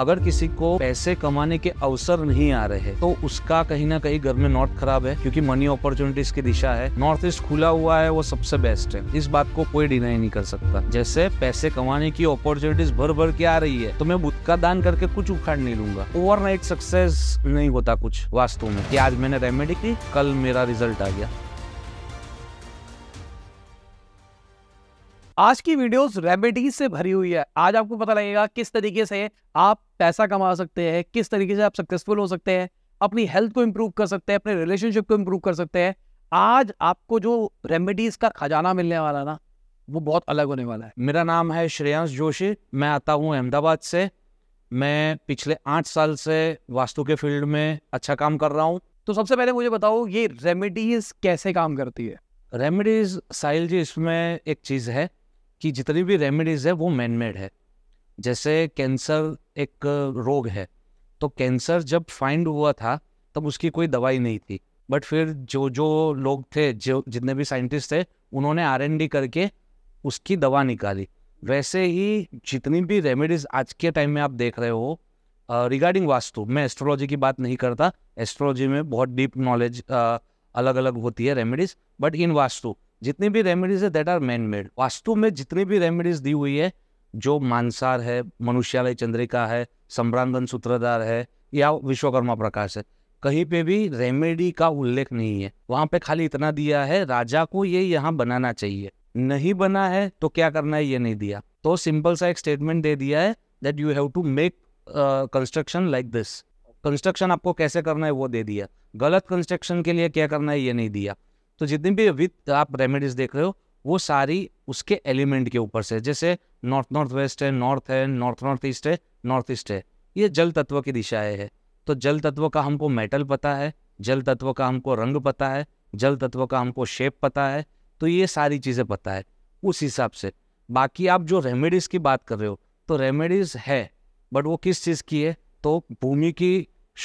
अगर किसी को पैसे कमाने के अवसर नहीं आ रहे तो उसका कहीं ना कहीं घर में नॉर्थ खराब है क्योंकि मनी अपॉर्चुनिटीज की दिशा है नॉर्थ ईस्ट खुला हुआ है वो सबसे बेस्ट है इस बात को कोई डिनाई नहीं कर सकता जैसे पैसे कमाने की अपॉर्चुनिटीज भर भर के आ रही है तो मैं बुद्ध का दान करके कुछ उखाड़ नहीं लूंगा ओवर सक्सेस नहीं होता कुछ वास्तव में कि आज मैंने रेमेडी की कल मेरा रिजल्ट आ गया आज की वीडियोस रेमेडीज से भरी हुई है आज आपको पता लगेगा किस तरीके से आप पैसा कमा सकते हैं किस तरीके से आप सक्सेसफुल हो सकते हैं अपनी हेल्थ को इम्प्रूव कर सकते हैं अपने रिलेशनशिप को इम्प्रूव कर सकते हैं आज आपको जो रेमेडीज का खजाना मिलने वाला ना वो बहुत अलग होने वाला है मेरा नाम है श्रेयांश जोशी मैं आता हूँ अहमदाबाद से मैं पिछले आठ साल से वास्तु के फील्ड में अच्छा काम कर रहा हूँ तो सबसे पहले मुझे बताओ ये रेमेडीज कैसे काम करती है रेमेडीज साहिल जी इसमें एक चीज़ है कि जितनी भी रेमेडीज़ है वो मैन मेड है जैसे कैंसर एक रोग है तो कैंसर जब फाइंड हुआ था तब उसकी कोई दवाई नहीं थी बट फिर जो जो लोग थे जो जितने भी साइंटिस्ट थे उन्होंने आर एन डी करके उसकी दवा निकाली वैसे ही जितनी भी रेमेडीज़ आज के टाइम में आप देख रहे हो रिगार्डिंग वास्तु मैं एस्ट्रोलॉजी की बात नहीं करता एस्ट्रोलॉजी में बहुत डीप नॉलेज अलग अलग होती है रेमेडीज़ बट इन वास्तु जितनी भी रेमेडीज है that are man made Vastu में जितनी भी रेमेडीज दी हुई है जो मानसार है मनुष्यालय चंद्रिका है सम्रांगन सूत्रधार है या विश्वकर्मा प्रकाश है कहीं पे भी रेमेडी का उल्लेख नहीं है वहां पे खाली इतना दिया है राजा को ये यहाँ बनाना चाहिए नहीं बना है तो क्या करना है ये नहीं दिया तो सिंपल सा एक स्टेटमेंट दे दिया है that you have to make construction like this construction आपको कैसे करना है वो दे दिया गलत कंस्ट्रक्शन के लिए क्या करना है ये नहीं दिया तो जितनी भी विथ आप रेमेडीज देख रहे हो वो सारी उसके एलिमेंट के ऊपर से जैसे नॉर्थ नॉर्थ वेस्ट है नॉर्थ है नॉर्थ नॉर्थ ईस्ट है नॉर्थ ईस्ट है ये जल तत्व की दिशाएं है तो जल तत्व का हमको मेटल पता है जल तत्व का हमको रंग पता है जल तत्व का हमको शेप पता है तो ये सारी चीज़ें पता है उस हिसाब से बाकी आप जो रेमेडीज़ की बात कर रहे हो तो रेमेडीज़ है बट वो किस चीज़ की है तो भूमि की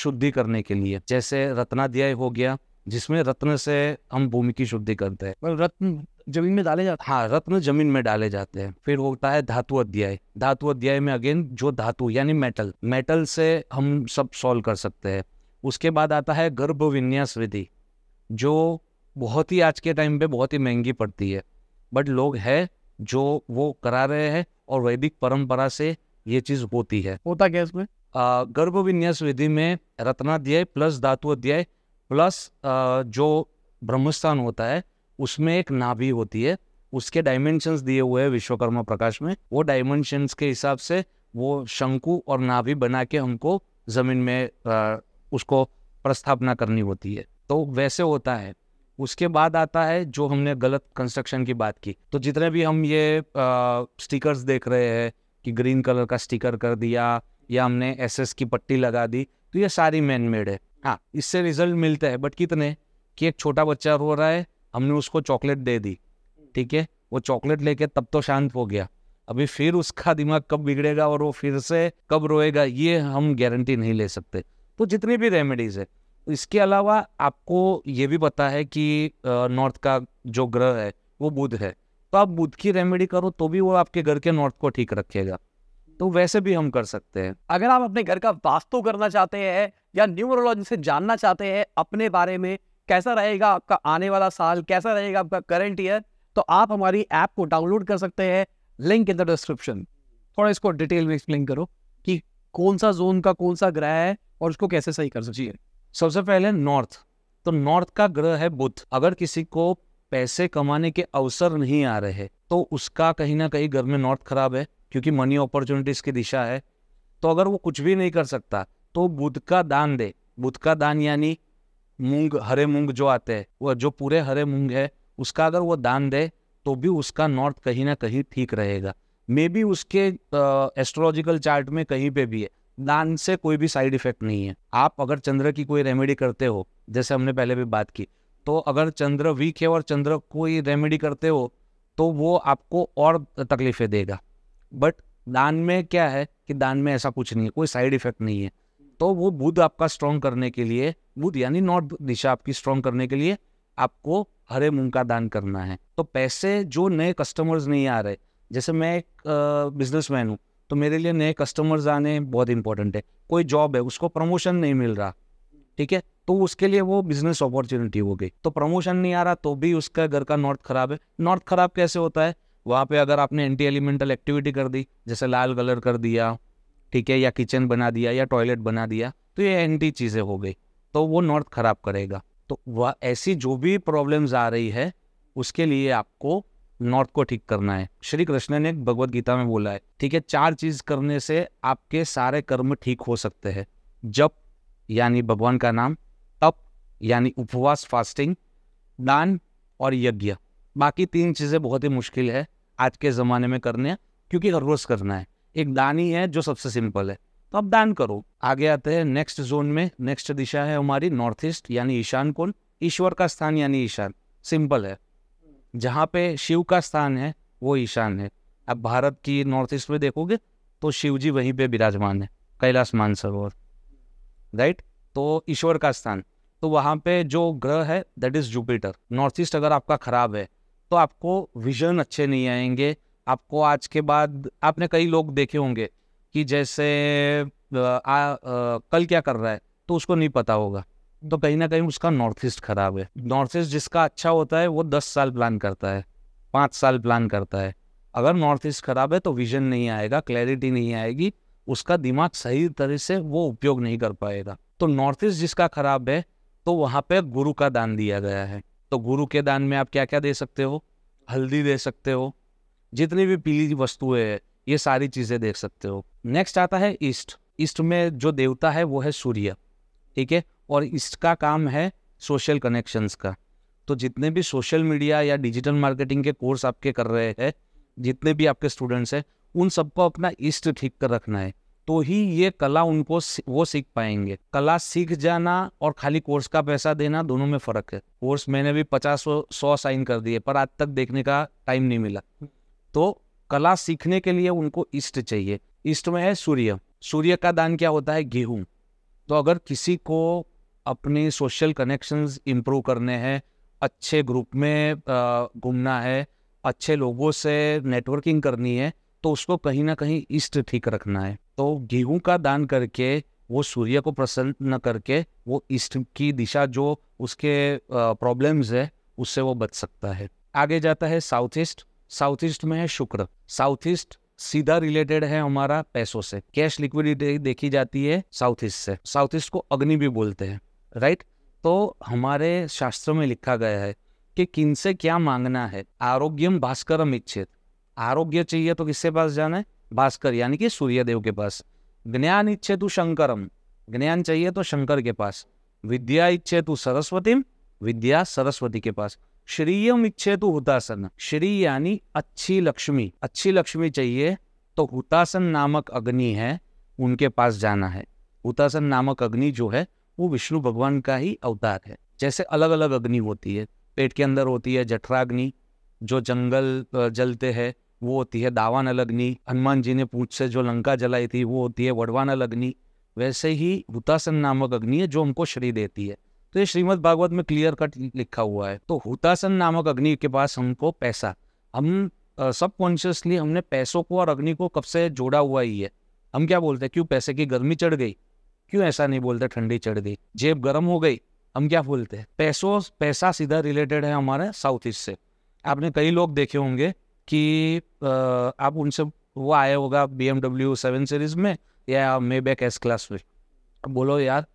शुद्धि करने के लिए जैसे रत्नाध्याय हो गया जिसमें रत्न से हम भूमि की शुद्धि करते हैं मतलब रत्न जमीन में डाले जाते हाँ रत्न जमीन में डाले जाते हैं फिर होता है धातु अध्याय धातु अध्याय में अगेन जो धातु यानी मेटल मेटल से हम सब सॉल्व कर सकते हैं उसके बाद आता है गर्भ विन्यास विधि जो बहुत ही आज के टाइम पे बहुत ही महंगी पड़ती है बट लोग है जो वो करा रहे हैं और वैदिक परंपरा से ये चीज होती है होता क्या इसमें गर्भ विन्यास विधि में रत्नाध्याय प्लस धातु अध्याय प्लस जो ब्रह्मस्थान होता है उसमें एक नाभि होती है उसके डायमेंशंस दिए हुए हैं विश्वकर्मा प्रकाश में वो डायमेंशंस के हिसाब से वो शंकु और नाभि बना के हमको जमीन में उसको प्रस्थापना करनी होती है तो वैसे होता है उसके बाद आता है जो हमने गलत कंस्ट्रक्शन की बात की तो जितने भी हम ये स्टिकर्स देख रहे हैं कि ग्रीन कलर का स्टिकर कर दिया या हमने एसएस की पट्टी लगा दी तो ये सारी मैन मेड है हाँ इससे रिजल्ट मिलता है बट कितने कि एक छोटा बच्चा रो रहा है हमने उसको चॉकलेट दे दी ठीक है वो चॉकलेट लेके तब तो शांत हो गया अभी फिर उसका दिमाग कब बिगड़ेगा और वो फिर से कब रोएगा ये हम गारंटी नहीं ले सकते तो जितनी भी रेमेडीज़ है इसके अलावा आपको ये भी पता है कि नॉर्थ का जो ग्रह है वो बुध है तो आप बुध की रेमेडी करो तो भी वो आपके घर के नॉर्थ को ठीक रखेगा तो वैसे भी हम कर सकते हैं अगर आप अपने घर का वास्तु करना चाहते हैं या न्यूमरोलॉजी से जानना चाहते हैं अपने बारे में कैसा रहेगा आपका आने वाला साल कैसा रहेगा आपका करंट ईयर तो आप हमारी ऐप को डाउनलोड कर सकते हैं लिंक इन द डिस्क्रिप्शन थोड़ा इसको डिटेल में एक्सप्लेन करो कि कौन सा जोन का कौन सा ग्रह है और उसको कैसे सही कर सकिए सबसे पहले नॉर्थ तो नॉर्थ का ग्रह है बुध अगर किसी को पैसे कमाने के अवसर नहीं आ रहे तो उसका कहीं ना कहीं घर में नॉर्थ खराब है क्योंकि मनी अपॉर्चुनिटीज की दिशा है तो अगर वो कुछ भी नहीं कर सकता तो बुध का दान दे बुध का दान यानी मूंग हरे मूंग जो आते हैं वह जो पूरे हरे मूंग है उसका अगर वो दान दे तो भी उसका नॉर्थ कहीं ना कहीं ठीक रहेगा मे बी उसके एस्ट्रोलॉजिकल चार्ट में कहीं पे भी है दान से कोई भी साइड इफेक्ट नहीं है आप अगर चंद्र की कोई रेमेडी करते हो जैसे हमने पहले भी बात की तो अगर चंद्र वीक है और चंद्र कोई रेमेडी करते हो तो वो आपको और तकलीफें देगा बट दान में क्या है कि दान में ऐसा कुछ नहीं है कोई साइड इफेक्ट नहीं है तो वो बुध आपका स्ट्रॉन्ग करने के लिए बुध यानी नॉर्थ दिशा आपकी स्ट्रॉन्ग करने के लिए आपको हरे मूंग का दान करना है तो पैसे जो नए कस्टमर्स नहीं आ रहे जैसे मैं एक बिजनेस मैन हूँ तो मेरे लिए नए कस्टमर्स आने बहुत इंपॉर्टेंट है कोई जॉब है उसको प्रमोशन नहीं मिल रहा ठीक है तो उसके लिए वो बिजनेस अपॉर्चुनिटी हो गई तो प्रमोशन नहीं आ रहा तो भी उसका घर का नॉर्थ खराब है नॉर्थ खराब कैसे होता है वहाँ पे अगर आपने एंटी एलिमेंटल एक्टिविटी कर दी जैसे लाल कलर कर दिया ठीक है या किचन बना दिया या टॉयलेट बना दिया तो ये एंटी चीज़ें हो गई तो वो नॉर्थ ख़राब करेगा तो वह ऐसी जो भी प्रॉब्लम्स आ रही है उसके लिए आपको नॉर्थ को ठीक करना है श्री कृष्ण ने भगवत गीता में बोला है ठीक है चार चीज करने से आपके सारे कर्म ठीक हो सकते हैं जप यानी भगवान का नाम तप यानी उपवास फास्टिंग दान और यज्ञ बाकी तीन चीज़ें बहुत ही मुश्किल है आज के ज़माने में करने हैं क्योंकि हर रोज़ करना है एक दान ही है जो सबसे सिंपल है तो आप दान करो आगे आते हैं नेक्स्ट जोन में नेक्स्ट दिशा है हमारी नॉर्थ ईस्ट यानी ईशान कोण ईश्वर का स्थान यानी ईशान सिंपल है जहाँ पे शिव का स्थान है वो ईशान है अब भारत की नॉर्थ ईस्ट में देखोगे तो शिव जी वहीं पे विराजमान है कैलाश मानसरोवर राइट तो ईश्वर का स्थान तो वहाँ पे जो ग्रह है that is Jupiter north east अगर आपका खराब है तो आपको विजन अच्छे नहीं आएंगे आपको आज के बाद आपने कई लोग देखे होंगे कि जैसे आ, आ, आ, कल क्या कर रहा है तो उसको नहीं पता होगा तो कहीं ना कहीं उसका नॉर्थ ईस्ट खराब है नॉर्थ ईस्ट जिसका अच्छा होता है वो दस साल प्लान करता है पाँच साल प्लान करता है अगर नॉर्थ ईस्ट खराब है तो विजन नहीं आएगा क्लैरिटी नहीं आएगी उसका दिमाग सही तरह से वो उपयोग नहीं कर पाएगा तो नॉर्थ ईस्ट जिसका खराब है तो वहाँ पे गुरु का दान दिया गया है तो गुरु के दान में आप क्या क्या दे सकते हो हल्दी दे सकते हो जितनी भी पीली वस्तुएं है ये सारी चीज़ें देख सकते हो नेक्स्ट आता है ईस्ट ईस्ट में जो देवता है वो है सूर्य ठीक है और ईस्ट का काम है सोशल कनेक्शंस का तो जितने भी सोशल मीडिया या डिजिटल मार्केटिंग के कोर्स आपके कर रहे हैं जितने भी आपके स्टूडेंट्स हैं उन सबको अपना ईस्ट ठीक कर रखना है तो ही ये कला उनको वो सीख पाएंगे कला सीख जाना और खाली कोर्स का पैसा देना दोनों में फर्क है कोर्स मैंने भी पचास सौ साइन कर दिए पर आज तक देखने का टाइम नहीं मिला तो कला सीखने के लिए उनको इष्ट चाहिए इष्ट में है सूर्य सूर्य का दान क्या होता है गेहूं तो अगर किसी को अपने सोशल कनेक्शंस इम्प्रूव करने हैं अच्छे ग्रुप में घूमना है अच्छे लोगों से नेटवर्किंग करनी है तो उसको कहीं ना कहीं इष्ट ठीक रखना है तो गेहूं का दान करके वो सूर्य को प्रसन्न न करके वो इष्ट की दिशा जो उसके प्रॉब्लम्स है उससे वो बच सकता है आगे जाता है साउथ ईस्ट साउथ ईस्ट में है शुक्र साउथ ईस्ट सीधा रिलेटेड है हमारा पैसों से कैश लिक्विडिटी देखी जाती है साउथ ईस्ट से साउथ ईस्ट को अग्नि भी बोलते हैं राइट तो हमारे शास्त्र में लिखा गया है कि किनसे क्या मांगना है आरोग्यम भास्करम इच्छित आरोग्य चाहिए तो किसके पास जाना है भास्कर यानी कि सूर्यदेव के पास ज्ञान इच्छे तू शंकरम ज्ञान चाहिए तो शंकर के पास विद्या इच्छे तू सरस्वतीम विद्या सरस्वती के पास श्रीयम इच्छे तो हुतासन श्री यानी अच्छी लक्ष्मी अच्छी लक्ष्मी चाहिए तो हुतासन नामक अग्नि है उनके पास जाना है हुतासन नामक अग्नि जो है वो विष्णु भगवान का ही अवतार है जैसे अलग अलग अग्नि होती है पेट के अंदर होती है जठराग्नि जो जंगल जलते हैं वो होती है दावान लग्नि हनुमान जी ने पूछ से जो लंका जलाई थी वो होती है वडवान लग्नि वैसे ही हुतासन नामक अग्नि है जो हमको श्री देती है तो ये श्रीमद भागवत में क्लियर कट लिखा हुआ है तो हुतासन नामक अग्नि के पास हमको पैसा हम सबकॉन्शियसली हमने पैसों को और अग्नि को कब से जोड़ा हुआ ही है हम क्या बोलते हैं क्यों पैसे की गर्मी चढ़ गई क्यों ऐसा नहीं बोलते ठंडी चढ़ गई जेब गर्म हो गई हम क्या बोलते हैं पैसों पैसा सीधा रिलेटेड है हमारे साउथ ईस्ट से आपने कई लोग देखे होंगे कि आप उनसे वो आया होगा B M W seven series में या मे बैक एस क्लास में बोलो यार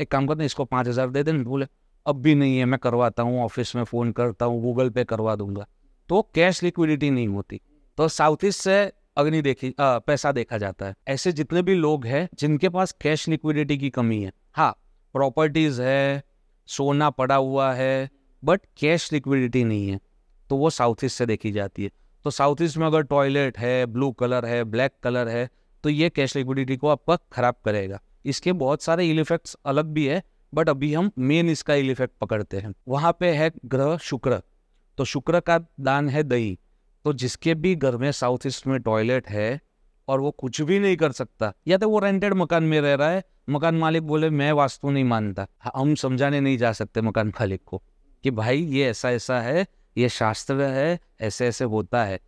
एक काम करते हैं इसको पाँच हज़ार दे दें बोले अब भी नहीं है मैं करवाता हूँ ऑफिस में फ़ोन करता हूँ गूगल पे करवा दूंगा तो कैश लिक्विडिटी नहीं होती तो साउथ ईस्ट से अग्नि देखी आ, पैसा देखा जाता है ऐसे जितने भी लोग हैं जिनके पास कैश लिक्विडिटी की कमी है हाँ प्रॉपर्टीज़ है सोना पड़ा हुआ है बट कैश लिक्विडिटी नहीं है तो वो साउथ ईस्ट से देखी जाती है तो साउथ ईस्ट में अगर टॉयलेट है ब्लू कलर है ब्लैक कलर है तो ये कैश लिक्विडिटी को आपका ख़राब करेगा इसके बहुत सारे इल इफेक्ट्स अलग भी है बट अभी हम मेन इसका इल इफेक्ट पकड़ते हैं वहाँ पे है ग्रह शुक्र तो शुक्र का दान है दही तो जिसके भी घर में साउथ ईस्ट में टॉयलेट है और वो कुछ भी नहीं कर सकता या तो वो रेंटेड मकान में रह रहा है मकान मालिक बोले मैं वास्तु नहीं मानता हम समझाने नहीं जा सकते मकान मालिक को कि भाई ये ऐसा ऐसा है ये शास्त्र है ऐसे ऐसे होता है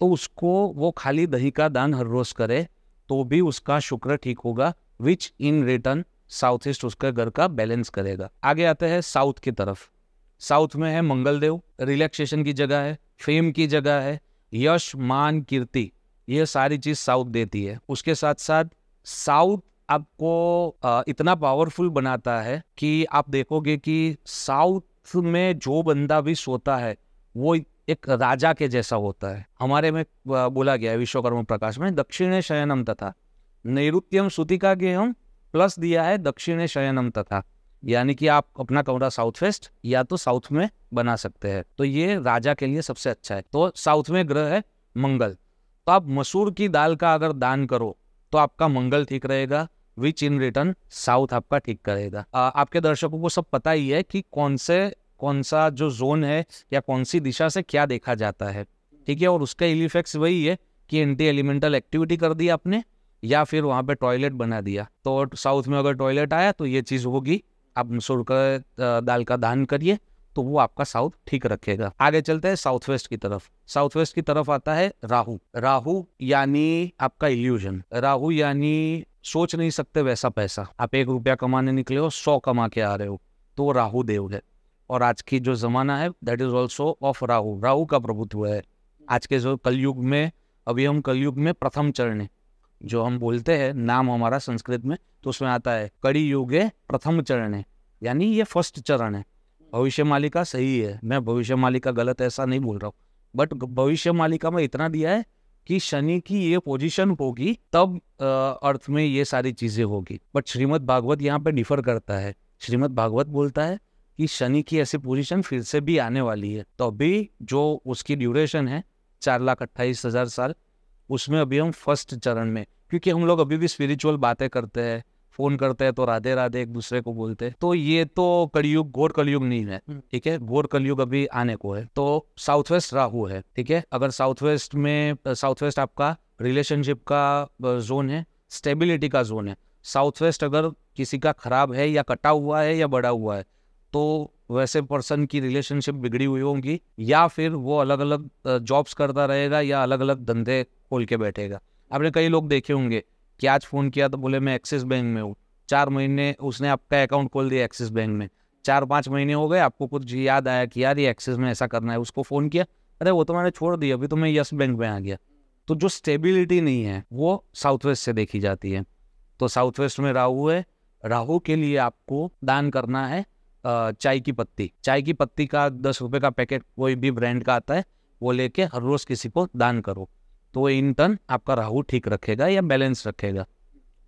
तो उसको वो खाली दही का दान हर रोज करे तो भी उसका शुक्र ठीक होगा which in return south east उसके घर का बैलेंस करेगा आगे आते हैं साउथ की तरफ साउथ में है मंगलदेव रिलैक्सेशन की जगह है फेम की जगह है यश मान कीर्ति ये सारी चीज साउथ देती है उसके साथ साथ साउथ आपको इतना पावरफुल बनाता है कि आप देखोगे कि साउथ में जो बंदा भी सोता है वो एक राजा के जैसा होता है हमारे में बोला गया है विश्वकर्मा प्रकाश में दक्षिणे शयनम तथा नैरुत्यम श्रुतिका के हम प्लस दिया है दक्षिणे शयनम तथा यानी कि आप अपना कमरा साउथ वेस्ट या तो साउथ में बना सकते हैं तो ये राजा के लिए सबसे अच्छा है तो साउथ में ग्रह है मंगल तो आप मसूर की दाल का अगर दान करो तो आपका मंगल ठीक रहेगा विच इन रिटर्न साउथ आपका ठीक करेगा आपके दर्शकों को सब पता ही है कि कौन से कौन सा जो जोन है या कौन सी दिशा से क्या देखा जाता है ठीक है और उसका इल इफेक्ट्स वही है कि एंटी एलिमेंटल एक्टिविटी कर दी आपने या फिर वहाँ पे टॉयलेट बना दिया तो साउथ में अगर टॉयलेट आया तो ये चीज़ होगी आप सुर का दाल का दान करिए तो वो आपका साउथ ठीक रखेगा आगे चलते हैं साउथ वेस्ट की तरफ साउथ वेस्ट की तरफ आता है राहु राहु यानी आपका इल्यूजन राहु यानी सोच नहीं सकते वैसा पैसा आप एक रुपया कमाने निकले हो सौ कमा के आ रहे हो तो राहु देव है और आज की जो ज़माना है that is also of Rahu Rahu का प्रभुत्व है आज के जो कलयुग में अभी हम कलयुग में प्रथम चरण है जो हम बोलते हैं नाम हमारा संस्कृत में तो उसमें आता है कड़ी युग है प्रथम चरण है यानी ये फर्स्ट चरण है भविष्य मालिका सही है मैं भविष्य मालिका गलत ऐसा नहीं बोल रहा हूँ बट भविष्य मालिका में इतना दिया है कि शनि की ये पोजीशन होगी तब अर्थ में ये सारी चीजें होगी बट श्रीमद भागवत यहाँ पे डिफर करता है श्रीमद भागवत बोलता है कि शनि की ऐसी पोजीशन फिर से भी आने वाली है तो अभी जो उसकी ड्यूरेशन है चार लाख अट्ठाईस हजार साल उसमें अभी हम फर्स्ट चरण में क्योंकि हम लोग अभी भी स्पिरिचुअल बातें करते हैं फोन करते हैं तो राधे राधे एक दूसरे को बोलते हैं तो ये तो कलयुग घोर कलयुग नहीं है हम्म। ठीक है घोर कलयुग अभी आने को है तो साउथ वेस्ट राहु है ठीक है अगर साउथ वेस्ट में साउथ वेस्ट आपका रिलेशनशिप का जोन है स्टेबिलिटी का जोन है साउथ वेस्ट अगर किसी का खराब है या कटा हुआ है या बड़ा हुआ है तो वैसे पर्सन की रिलेशनशिप बिगड़ी हुई होंगी या फिर वो अलग अलग जॉब्स करता रहेगा या अलग अलग धंधे खोल के बैठेगा आपने कई लोग देखे होंगे कि आज फ़ोन किया तो बोले मैं एक्सिस बैंक में हूँ चार महीने उसने आपका अकाउंट खोल दिया एक्सिस बैंक में चार पाँच महीने हो गए आपको कुछ याद आया कि यार ये एक्सिस में ऐसा करना है उसको फ़ोन किया अरे वो तो मैंने छोड़ दिया अभी तो मैं यस बैंक में आ गया तो जो स्टेबिलिटी नहीं है वो साउथ वेस्ट से देखी जाती है तो साउथ वेस्ट में राहु है राहु के लिए आपको दान करना है चाय की पत्ती चाय की पत्ती का दस रुपए का पैकेट कोई भी ब्रांड का आता है वो लेके हर रोज किसी को दान करो तो इन टर्न आपका राहु ठीक रखेगा या बैलेंस रखेगा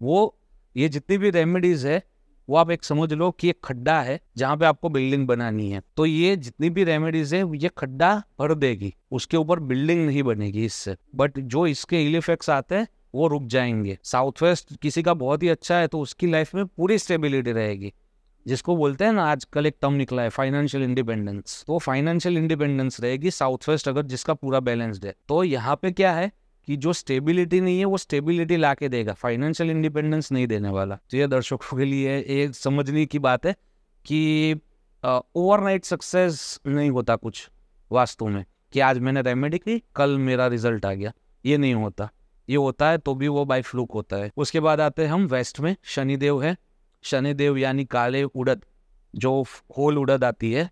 वो ये जितनी भी रेमेडीज है वो आप एक समझ लो कि एक खड्डा है जहाँ पे आपको बिल्डिंग बनानी है तो ये जितनी भी रेमेडीज है ये खड्डा भर देगी उसके ऊपर बिल्डिंग नहीं बनेगी इससे बट जो इसके इल इफेक्ट्स आते हैं वो रुक जाएंगे साउथ वेस्ट किसी का बहुत ही अच्छा है तो उसकी लाइफ में पूरी स्टेबिलिटी रहेगी जिसको बोलते हैं ना आजकल एक टर्म निकला है फाइनेंशियल इंडिपेंडेंस तो फाइनेंशियल इंडिपेंडेंस रहेगी साउथ वेस्ट अगर जिसका पूरा बैलेंस्ड है तो यहाँ पे क्या है कि जो स्टेबिलिटी नहीं है वो स्टेबिलिटी ला के देगा फाइनेंशियल इंडिपेंडेंस नहीं देने वाला तो ये दर्शकों के लिए एक समझने की बात है कि ओवरनाइट सक्सेस नहीं होता कुछ वास्तव में कि आज मैंने रेमेडी की कल मेरा रिजल्ट आ गया ये नहीं होता ये होता है तो भी वो बाई फ्लूक होता है उसके बाद आते हैं हम वेस्ट में शनिदेव है शनिदेव यानी काले उड़द जो होल उड़द आती है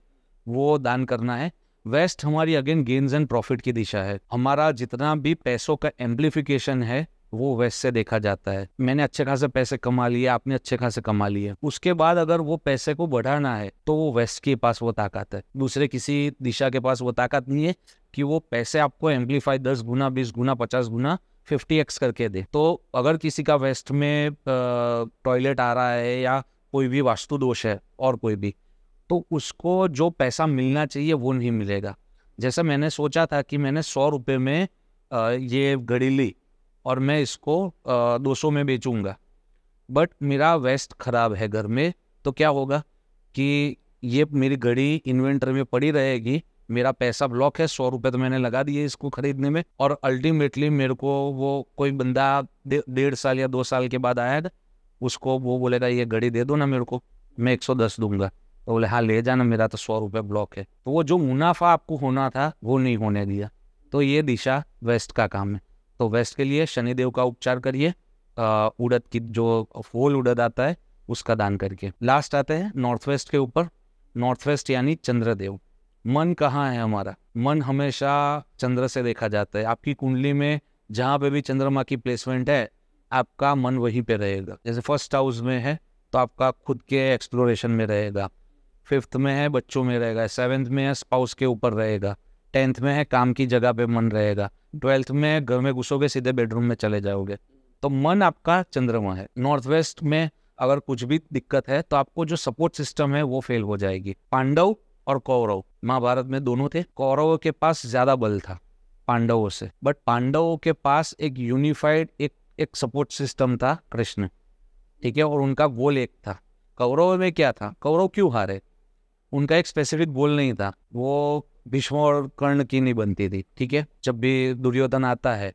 वो दान करना है वेस्ट हमारी अगेन गेंस एंड प्रॉफिट की दिशा है हमारा जितना भी पैसों का एम्प्लीफिकेशन है वो वेस्ट से देखा जाता है मैंने अच्छे खासे पैसे कमा लिए आपने अच्छे खासे कमा लिए उसके बाद अगर वो पैसे को बढ़ाना है तो वो वेस्ट के पास वो ताकत है दूसरे किसी दिशा के पास वो ताकत नहीं है कि वो पैसे आपको एम्पलीफाई दस गुना बीस गुना पचास गुना फिफ्टी एक्स करके दे तो अगर किसी का वेस्ट में टॉयलेट आ रहा है या कोई भी वास्तु दोष है और कोई भी तो उसको जो पैसा मिलना चाहिए वो नहीं मिलेगा जैसे मैंने सोचा था कि मैंने सौ रुपये में ये घड़ी ली और मैं इसको दो सौ में बेचूंगा बट मेरा वेस्ट ख़राब है घर में तो क्या होगा कि ये मेरी घड़ी इन्वेंटर में पड़ी रहेगी मेरा पैसा ब्लॉक है सौ रुपये तो मैंने लगा दिए इसको खरीदने में और अल्टीमेटली मेरे को वो कोई बंदा दे, डेढ़ साल या दो साल के बाद आया उसको वो बोलेगा ये घड़ी दे दो ना मेरे को मैं एक सौ दस दूंगा तो बोले हाँ ले जाना मेरा तो सौ रुपये ब्लॉक है तो वो जो मुनाफा आपको होना था वो नहीं होने दिया तो ये दिशा वेस्ट का काम है तो वेस्ट के लिए शनिदेव का उपचार करिए उड़द की जो फोल उड़द आता है उसका दान करके लास्ट आते हैं नॉर्थ वेस्ट के ऊपर नॉर्थ वेस्ट यानी चंद्रदेव मन कहाँ है हमारा मन हमेशा चंद्र से देखा जाता है आपकी कुंडली में जहाँ पे भी चंद्रमा की प्लेसमेंट है आपका मन वहीं पे रहेगा जैसे फर्स्ट हाउस में है तो आपका खुद के एक्सप्लोरेशन में रहेगा फिफ्थ में है बच्चों में रहेगा सेवन्थ में है स्पाउस के ऊपर रहेगा टेंथ में है काम की जगह पे मन रहेगा ट्वेल्थ में घर में घुसोगे सीधे बेडरूम में चले जाओगे तो मन आपका चंद्रमा है नॉर्थ वेस्ट में अगर कुछ भी दिक्कत है तो आपको जो सपोर्ट सिस्टम है वो फेल हो जाएगी पांडव और कौरव महाभारत में दोनों थे कौरव के पास ज्यादा बल था पांडवों से बट पांडवों के पास एक यूनिफाइड एक एक सपोर्ट सिस्टम था कृष्ण ठीक है और उनका गोल एक था कौरव में क्या था कौरव क्यों हारे उनका एक स्पेसिफिक गोल नहीं था वो भीष्म और कर्ण की नहीं बनती थी ठीक है जब भी दुर्योधन आता है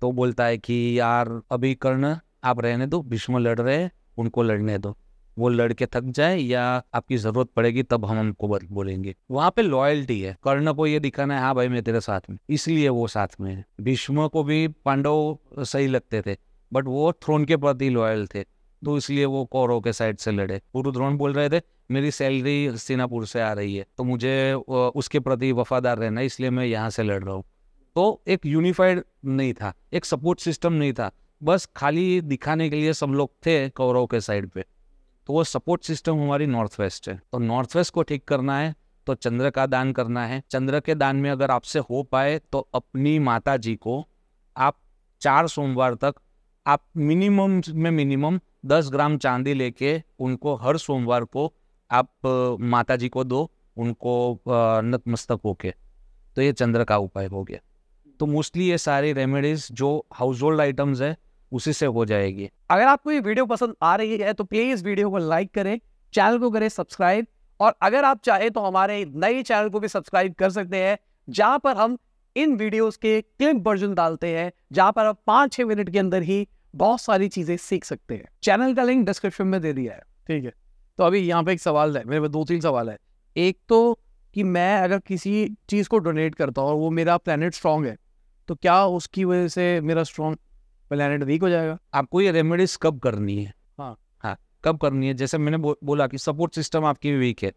तो बोलता है कि यार अभी कर्ण आप रहने दो भीष्म लड़ रहे हैं उनको लड़ने दो वो लड़के थक जाए या आपकी जरूरत पड़ेगी तब हम उनको बोलेंगे वहां पे लॉयल्टी है कर्ण को ये दिखाना है हाँ भाई मैं तेरे साथ में इसलिए वो साथ में है भीष्म को भी पांडव सही लगते थे बट वो थ्रोन के प्रति लॉयल थे तो इसलिए वो कौरव के साइड से लड़े गुरु द्रोण बोल रहे थे मेरी सैलरी हस्तिनापुर से आ रही है तो मुझे उसके प्रति वफादार रहना इसलिए मैं यहाँ से लड़ रहा हूँ तो एक यूनिफाइड नहीं था एक सपोर्ट सिस्टम नहीं था बस खाली दिखाने के लिए सब लोग थे कौरव के साइड पे तो वो सपोर्ट सिस्टम हमारी नॉर्थ वेस्ट है तो नॉर्थ वेस्ट को ठीक करना है तो चंद्र का दान करना है चंद्र के दान में अगर आपसे हो पाए तो अपनी माता जी को आप चार सोमवार तक आप मिनिमम में मिनिमम दस ग्राम चांदी लेके उनको हर सोमवार को आप माता जी को दो उनको नतमस्तक होके तो ये चंद्र का उपाय हो गया तो मोस्टली ये सारी रेमेडीज जो हाउस होल्ड आइटम्स है उसी से हो जाएगी अगर आपको ये वीडियो पसंद आ रही है तो प्लीज इस वीडियो को लाइक करें चैनल को करें सब्सक्राइब और अगर आप चाहें तो हमारे नए चैनल को भी सब्सक्राइब कर सकते हैं जहां पर हम इन वीडियोस के क्लिप वर्जन डालते हैं जहां पर आप पांच छह मिनट के अंदर ही बहुत सारी चीज़ें सीख सकते हैं चैनल का लिंक डिस्क्रिप्शन में दे दिया है ठीक है तो अभी यहाँ पे एक सवाल है मेरे पास दो तीन सवाल है एक तो कि मैं अगर किसी चीज़ को डोनेट करता हूँ और वो मेरा प्लानट स्ट्रांग है तो क्या उसकी वजह से मेरा स्ट्रांग प्लानट वीक हो जाएगा आपको ये रेमेडीज कब करनी है हाँ। हाँ, कब करनी है जैसे मैंने बो, बोला कि सपोर्ट सिस्टम आपकी वीक है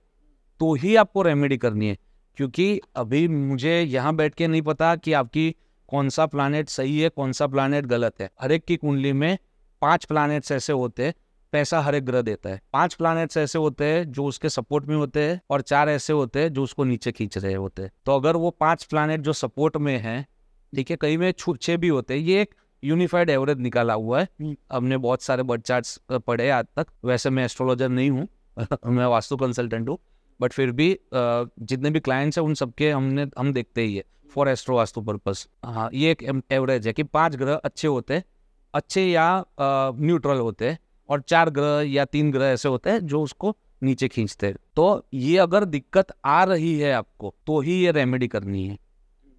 तो ही आपको रेमेडी करनी है क्योंकि अभी मुझे यहाँ बैठ के नहीं पता कि आपकी कौन सा प्लानट सही है कौन सा प्लानट गलत है हर एक की कुंडली में पांच प्लानट्स ऐसे होते हैं पैसा हर एक ग्रह देता है पांच प्लानट्स ऐसे होते हैं जो उसके सपोर्ट में होते हैं और चार ऐसे होते हैं जो उसको नीचे खींच रहे होते हैं तो अगर वो पांच प्लानट जो सपोर्ट में है ठीक है कई में छूछे भी होते हैं ये एक यूनिफाइड एवरेज निकाला हुआ है हम्म। हमने बहुत सारे बर्थ चार्ट पढ़े आज तक वैसे मैं एस्ट्रोलॉजर नहीं हूँ मैं वास्तु कंसल्टेंट हूँ बट फिर भी जितने भी क्लाइंट्स हैं उन सबके हमने हम देखते ही है फॉर एस्ट्रो वास्तु पर्पज हाँ ये एक एवरेज है कि पांच ग्रह अच्छे होते हैं अच्छे या न्यूट्रल होते हैं और चार ग्रह या तीन ग्रह ऐसे होते हैं जो उसको नीचे खींचते हैं तो ये अगर दिक्कत आ रही है आपको तो ही ये रेमेडी करनी है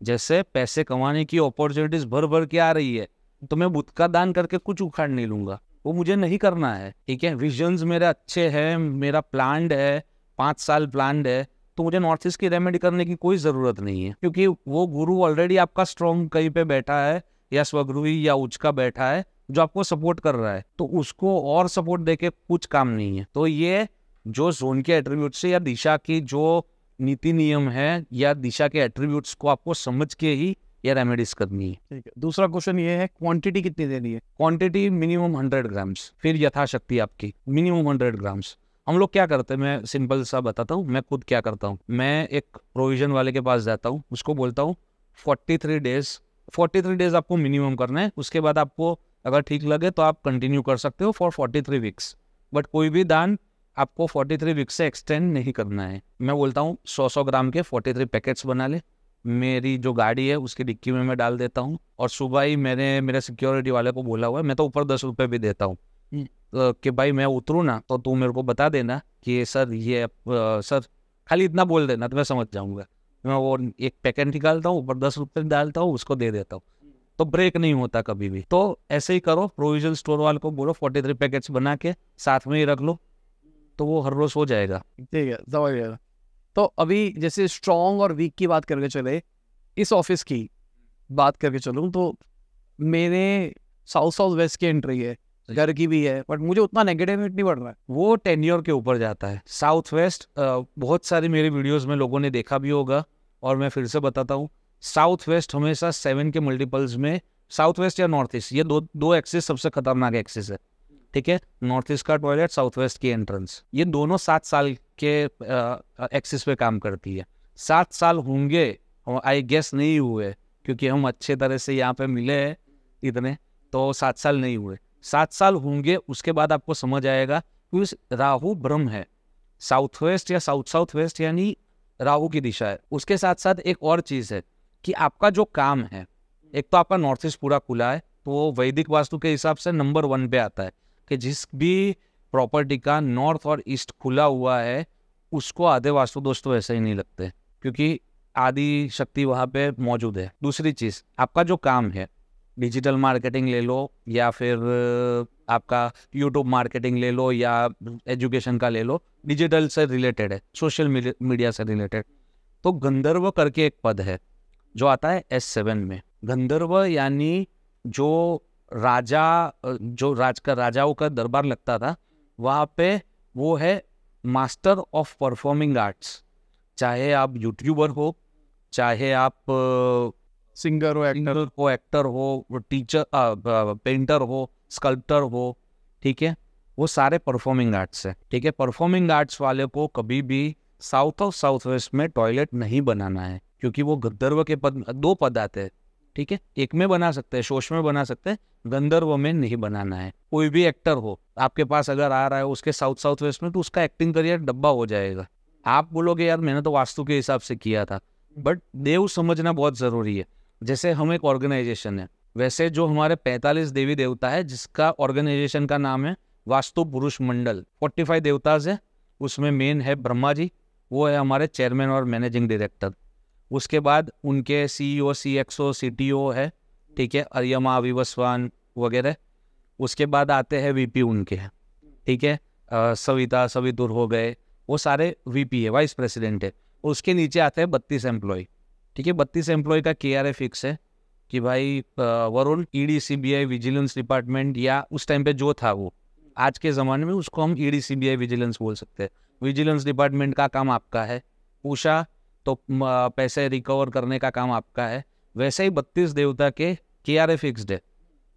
जैसे पैसे कमाने की अपॉर्चुनिटीज भर भर के आ रही है तो मैं बुद्ध का दान करके कुछ उखाड़ नहीं लूंगा वो मुझे नहीं करना है ठीक है विजन्स मेरे अच्छे हैं मेरा प्लान है पाँच साल प्लान है तो मुझे नॉर्थ ईस्ट की रेमेडी करने की कोई ज़रूरत नहीं है क्योंकि वो गुरु ऑलरेडी आपका स्ट्रॉन्ग कहीं पे बैठा है या स्वगुरु या उचका बैठा है जो आपको सपोर्ट कर रहा है तो उसको और सपोर्ट देके कुछ काम नहीं है तो ये जो जोन के एट्रीब्यूट से या दिशा की जो नीति नियम है या दिशा के एट्रीब्यूट्स को आपको समझ के ही या रेमेडीज करनी है ठीक है दूसरा क्वेश्चन ये है क्वांटिटी कितनी देनी है क्वांटिटी मिनिमम हंड्रेड ग्राम्स फिर यथाशक्ति आपकी मिनिमम हंड्रेड ग्राम्स हम लोग क्या करते हैं मैं सिंपल सा बताता हूँ मैं खुद क्या करता हूँ मैं एक प्रोविजन वाले के पास जाता हूँ उसको बोलता हूँ forty three days forty three days आपको मिनिमम करना है उसके बाद आपको अगर ठीक लगे तो आप कंटिन्यू कर सकते हो for forty three weeks but कोई भी दान आपको 43 वीक्स से एक्सटेंड नहीं करना है मैं बोलता हूँ 100 सौ ग्राम के 43 पैकेट्स बना ले मेरी जो गाड़ी है उसकी डिक्की में मैं डाल देता हूँ और सुबह ही मैंने मेरे सिक्योरिटी वाले को बोला हुआ है मैं तो ऊपर दस रुपये भी देता हूँ हम्म। तो कि भाई मैं उतरूँ ना तो तू मेरे को बता देना कि सर ये सर खाली इतना बोल देना तो मैं समझ जाऊँगा मैं वो एक पैकेट निकालता हूँ ऊपर दस रुपये डालता हूँ उसको दे देता हूँ तो ब्रेक नहीं होता कभी भी तो ऐसे ही करो प्रोविजन स्टोर वाले को बोलो फोर्टी थ्री पैकेट्स बना के साथ में ही रख लो तो वो हर रोज हो जाएगा ठीक है समझ जाएगा तो अभी जैसे स्ट्रॉन्ग और वीक की बात करके चले इस ऑफिस की बात करके चलूँ तो मेरे साउथ साउथ वेस्ट की एंट्री है घर की भी है बट मुझे उतना नेगेटिव नहीं पड़ रहा है वो टेन्योर के ऊपर जाता है साउथ वेस्ट बहुत सारी मेरी वीडियोस में लोगों ने देखा भी होगा और मैं फिर से बताता हूँ साउथ वेस्ट हमेशा सेवन के मल्टीपल्स में साउथ वेस्ट या नॉर्थ ईस्ट ये दो दो एक्सेस सबसे खतरनाक एक्सेस है ठीक है नॉर्थ ईस्ट का टॉयलेट साउथ वेस्ट की एंट्रेंस ये दोनों सात साल के एक्सिस पे काम करती है सात साल होंगे और आई गेस नहीं हुए क्योंकि हम अच्छे तरह से यहाँ पे मिले हैं इतने तो सात साल नहीं हुए सात साल होंगे उसके बाद आपको समझ आएगा क्योंकि राहु ब्रह्म है साउथ वेस्ट या साउथ साउथ वेस्ट यानी राहु की दिशा है उसके साथ साथ एक और चीज़ है कि आपका जो काम है एक तो आपका नॉर्थ ईस्ट पूरा खुला है तो वो वैदिक वास्तु के हिसाब से नंबर वन पे आता है कि जिस भी प्रॉपर्टी का नॉर्थ और ईस्ट खुला हुआ है उसको आधे वास्तु दोस्तों ऐसे ही नहीं लगते क्योंकि आदि शक्ति वहाँ पे मौजूद है दूसरी चीज़ आपका जो काम है डिजिटल मार्केटिंग ले लो या फिर आपका यूट्यूब मार्केटिंग ले लो या एजुकेशन का ले लो डिजिटल से रिलेटेड है सोशल मीडिया से रिलेटेड तो गंधर्व करके एक पद है जो आता है एस सेवन में गंधर्व यानी जो राजा जो राज का राजाओं का दरबार लगता था वहाँ पे वो है मास्टर ऑफ परफॉर्मिंग आर्ट्स चाहे आप यूट्यूबर हो चाहे आप सिंगर हो एक्टर हो एक्टर हो टीचर पेंटर हो स्कल्प्टर हो ठीक है वो सारे परफॉर्मिंग आर्ट्स है ठीक है परफॉर्मिंग आर्ट्स वाले को कभी भी साउथ और साउथ वेस्ट में टॉयलेट नहीं बनाना है क्योंकि वो गंधर्व के पद दो पद आते हैं ठीक है एक में बना सकते हैं शोष में बना सकते हैं गंधर्व में नहीं बनाना है कोई भी एक्टर हो आपके पास अगर आ रहा है उसके साउथ साउथ वेस्ट में तो उसका एक्टिंग करियर डब्बा हो जाएगा आप बोलोगे यार मैंने तो वास्तु के हिसाब से किया था बट देव समझना बहुत ज़रूरी है जैसे हम एक ऑर्गेनाइजेशन है वैसे जो हमारे 45 देवी देवता है जिसका ऑर्गेनाइजेशन का नाम है वास्तु पुरुष मंडल 45 देवताज है उसमें मेन है ब्रह्मा जी वो है हमारे चेयरमैन और मैनेजिंग डायरेक्टर उसके बाद उनके सी सी ई ओ ओ एक्स सी टी ओ है ठीक है अरयमा विवस्वान वगैरह उसके बाद आते हैं वी पी उनके ठीक है सविता सवितुर हो गए वो सारे वी पी है वाइस प्रेसिडेंट है उसके नीचे आते हैं बत्तीस एम्प्लॉय ठीक है बत्तीस एम्प्लॉय का के आर ए फिक्स है कि भाई Varun E D C B I vigilance department या उस टाइम पे जो था वो आज के ज़माने में उसको हम E D C B I vigilance बोल सकते हैं विजिलेंस डिपार्टमेंट का काम आपका है उषा तो पैसे रिकवर करने का काम आपका है वैसे ही बत्तीस देवता के के आर ए फिक्सड है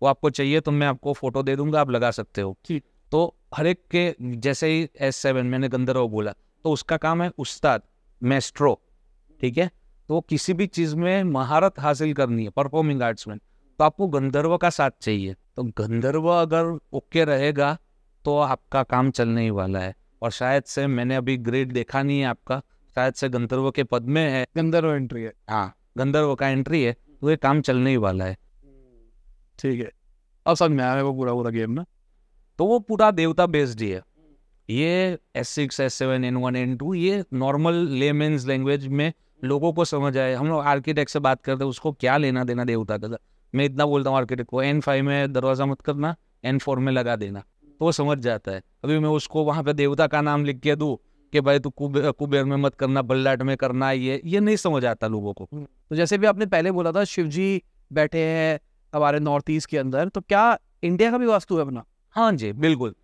वो आपको चाहिए तो मैं आपको फोटो दे दूंगा आप लगा सकते हो तो हर एक के जैसे ही एस सेवन मैंने गंधर्व बोला तो उसका काम है उस्ताद मेस्ट्रो ठीक है तो किसी भी चीज़ में महारत हासिल करनी है परफॉर्मिंग आर्ट्स में तो आपको गंधर्व का साथ चाहिए तो गंधर्व अगर ओके रहेगा तो आपका काम चलने ही वाला है और शायद से मैंने अभी ग्रेड देखा नहीं है आपका शायद से गंधर्व के पद में है गंधर्व एंट्री है हाँ गंधर्व का एंट्री है तो ये काम चलने ही वाला है ठीक है अब समझ में आया वो पूरा पूरा गेम ना तो वो पूरा देवता बेस्ड ही है ये S six S seven N one N two ये नॉर्मल लेमेन्स लैंग्वेज में लोगों को समझ आए हम लोग आर्किटेक्ट से बात करते हैं उसको क्या लेना देना देवता का मैं इतना बोलता हूँ आर्किटेक्ट को एन फाइव में दरवाज़ा मत करना एन फोर में लगा देना तो वो समझ जाता है अभी मैं उसको वहां पे देवता का नाम लिख के दू कि भाई तू कुबेर कुबेर में मत करना बल्लाट में करना ये ये नहीं समझ आता लोगों को हम्म। तो जैसे भी आपने पहले बोला था शिव जी बैठे हैं हमारे नॉर्थ ईस्ट के अंदर तो क्या इंडिया का भी वास्तु है अपना हाँ जी बिल्कुल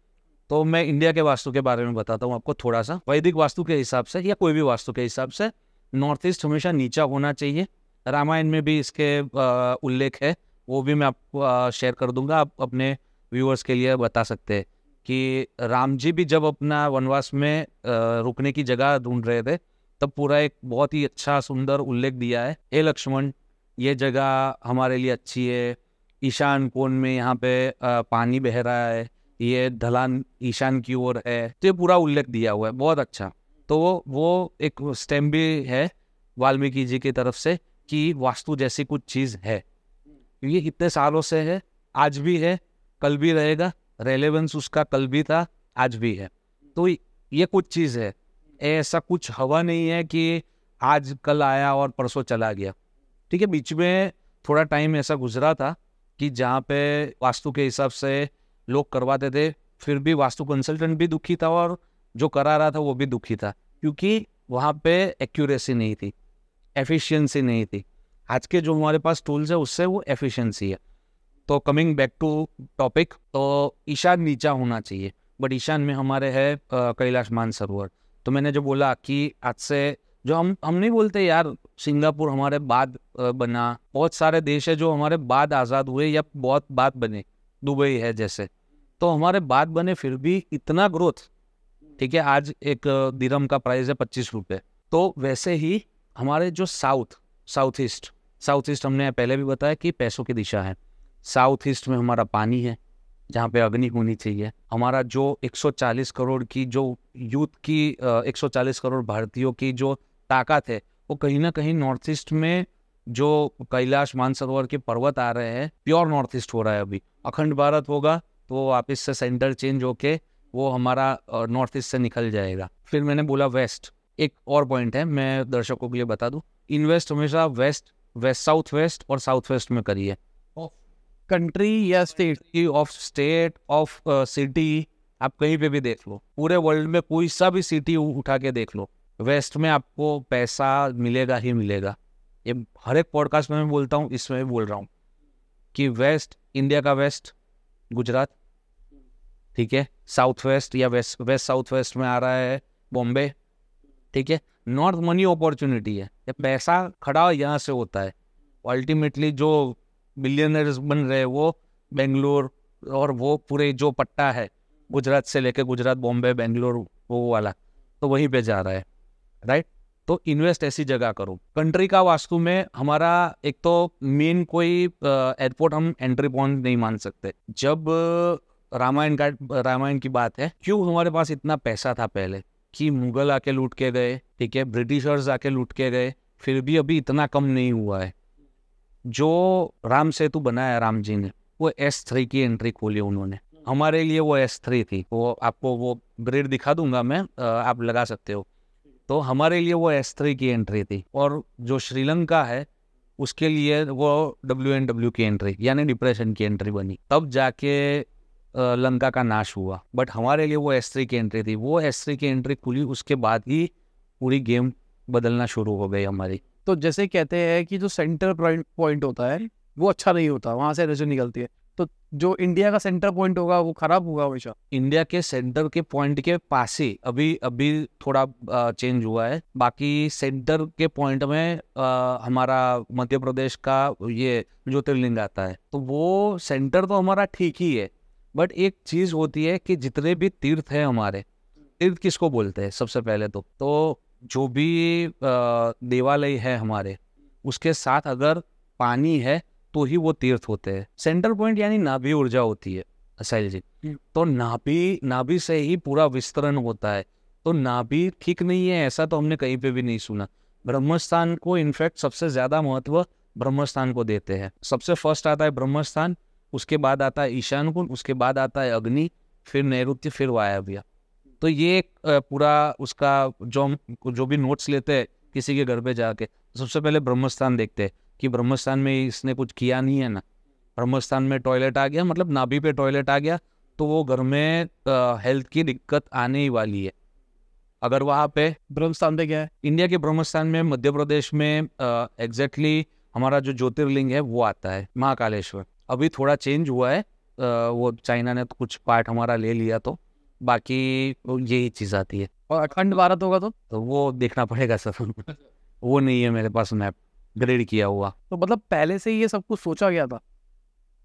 तो मैं इंडिया के वास्तु के बारे में बताता हूँ आपको थोड़ा सा वैदिक वास्तु के हिसाब से या कोई भी वास्तु के हिसाब से नॉर्थ ईस्ट हमेशा नीचा होना चाहिए रामायण में भी इसके उल्लेख है वो भी मैं आपको शेयर कर दूंगा आप अपने व्यूअर्स के लिए बता सकते हैं कि राम जी भी जब अपना वनवास में रुकने की जगह ढूंढ रहे थे तब पूरा एक बहुत ही अच्छा सुंदर उल्लेख दिया है ए लक्ष्मण ये जगह हमारे लिए अच्छी है ईशान कोण में यहाँ पे पानी बह रहा है ये ढलान ईशान की ओर है तो ये पूरा उल्लेख दिया हुआ है बहुत अच्छा तो वो एक स्टेम भी है वाल्मीकि जी की तरफ से कि वास्तु जैसी कुछ चीज़ है क्योंकि इतने सालों से है आज भी है कल भी रहेगा रेलेवेंस उसका कल भी था आज भी है तो ये कुछ चीज़ है ऐसा कुछ हवा नहीं है कि आज कल आया और परसों चला गया ठीक है बीच में थोड़ा टाइम ऐसा गुजरा था कि जहाँ पे वास्तु के हिसाब से लोग करवाते थे फिर भी वास्तु कंसल्टेंट भी दुखी था और जो करा रहा था वो भी दुखी था क्योंकि वहाँ पे एक्यूरेसी नहीं थी एफिशिएंसी नहीं थी आज के जो हमारे पास टूल्स है उससे वो एफिशिएंसी है तो कमिंग बैक टू टॉपिक तो ईशान नीचा होना चाहिए बट ईशान में हमारे है कैलाश मानसरोवर तो मैंने जो बोला कि आज से जो हम हम नहीं बोलते यार सिंगापुर हमारे बाद बना बहुत सारे देश है जो हमारे बाद आज़ाद हुए या बहुत बाद बने दुबई है जैसे तो हमारे बाद बने फिर भी इतना ग्रोथ ठीक है आज एक दिरम का प्राइस है पच्चीस रुपये तो वैसे ही हमारे जो south south east south east हमने पहले भी बताया कि पैसों की दिशा है साउथ ईस्ट में हमारा पानी है जहाँ पे अग्नि होनी चाहिए हमारा जो 140 करोड़ की जो यूथ की 140 करोड़ भारतीयों की जो ताकत है वो कहीं ना कहीं नॉर्थ ईस्ट में जो कैलाश मानसरोवर के पर्वत आ रहे हैं प्योर नॉर्थ ईस्ट हो रहा है अभी अखंड भारत होगा तो वापिस से सेंटर चेंज होके वो हमारा नॉर्थ ईस्ट से निकल जाएगा फिर मैंने बोला वेस्ट एक और पॉइंट है मैं दर्शकों के लिए बता दूँ इन्वेस्ट हमेशा वेस्ट वेस्ट साउथ वेस्ट और साउथ वेस्ट में करिए कंट्री या state of state of city आप कहीं पे भी देख लो पूरे वर्ल्ड में कोई सा भी सिटी उठा के देख लो वेस्ट में आपको पैसा मिलेगा ही मिलेगा ये हर एक पॉडकास्ट में मैं बोलता हूँ इसमें भी बोल रहा हूँ कि वेस्ट इंडिया का वेस्ट गुजरात ठीक है साउथ वेस्ट या वेस्ट वेस्ट साउथ वेस्ट में आ रहा है बॉम्बे ठीक है नॉर्थ मनी अपॉर्चुनिटी है पैसा खड़ा यहाँ से होता है अल्टीमेटली जो बिलियनर्स बन रहे वो बेंगलोर और वो पूरे जो पट्टा है गुजरात से लेकर गुजरात बॉम्बे बेंगलोर वो वाला तो वहीं पे जा रहा है राइट तो इन्वेस्ट ऐसी जगह करो कंट्री का वास्तु में हमारा एक तो मेन कोई एयरपोर्ट हम एंट्री पॉइंट नहीं मान सकते जब रामायण का रामायण की बात है क्यों हमारे पास इतना पैसा था पहले कि मुगल आके लूट के गए ठीक है ब्रिटिशर्स आके लूट के गए फिर भी अभी इतना कम नहीं हुआ है जो राम सेतु बनाया राम जी ने वो एस थ्री की एंट्री खोली उन्होंने हमारे लिए वो एस थ्री थी वो आपको वो ग्रेड दिखा दूंगा मैं आप लगा सकते हो तो हमारे लिए वो एस थ्री की एंट्री थी और जो श्रीलंका है उसके लिए वो डब्ल्यू एन डब्ल्यू की एंट्री यानी डिप्रेशन की एंट्री बनी तब जाके लंका का नाश हुआ बट हमारे लिए वो एस थ्री की एंट्री थी वो एस थ्री की एंट्री खुली उसके बाद ही पूरी गेम बदलना शुरू हो गई हमारी तो जैसे कहते हैं कि जो सेंटर पॉइंट होता है वो अच्छा नहीं होता वहां से एनर्जी निकलती है तो जो इंडिया का सेंटर पॉइंट होगा वो खराब होगा हमेशा इंडिया के सेंटर के पॉइंट के पास ही अभी अभी थोड़ा चेंज हुआ है बाकी सेंटर के पॉइंट में आ, हमारा मध्य प्रदेश का ये ज्योतिर्लिंग आता है तो वो सेंटर तो हमारा ठीक ही है बट एक चीज होती है कि जितने भी तीर्थ है हमारे तीर्थ किसको बोलते हैं सबसे पहले तो तो जो भी देवालय है हमारे उसके साथ अगर पानी है तो ही वो तीर्थ होते हैं सेंटर पॉइंट यानी नाभि ऊर्जा होती है शैल जी तो नाभि नाभि से ही पूरा विस्तरण होता है तो नाभि ठीक नहीं है ऐसा तो हमने कहीं पे भी नहीं सुना ब्रह्मस्थान को इनफैक्ट सबसे ज्यादा महत्व ब्रह्मस्थान को देते हैं सबसे फर्स्ट आता है ब्रह्मस्थान उसके बाद आता है ईशान कुंड उसके बाद आता है अग्नि फिर नैरुत्य फिर वायव्य तो ये पूरा उसका जो हम जो भी नोट्स लेते हैं किसी के घर पे जाके सबसे पहले ब्रह्मस्थान देखते हैं कि ब्रह्मस्थान में इसने कुछ किया नहीं है ना ब्रह्मस्थान में टॉयलेट आ गया मतलब नाभि पे टॉयलेट आ गया तो वो घर में हेल्थ की दिक्कत आने ही वाली है अगर वहाँ पे ब्रह्मस्थान पे गया है इंडिया के ब्रह्मस्थान में मध्य प्रदेश में एग्जैक्टली हमारा जो ज्योतिर्लिंग है वो आता है महाकालेश्वर अभी थोड़ा चेंज हुआ है आ, वो चाइना ने कुछ पार्ट हमारा ले लिया तो बाकी यही चीज़ आती है और अखंड भारत होगा तो, तो वो देखना पड़ेगा सर वो नहीं है मेरे पास मैप ग्रेड किया हुआ तो मतलब पहले से ही ये सब कुछ सोचा गया था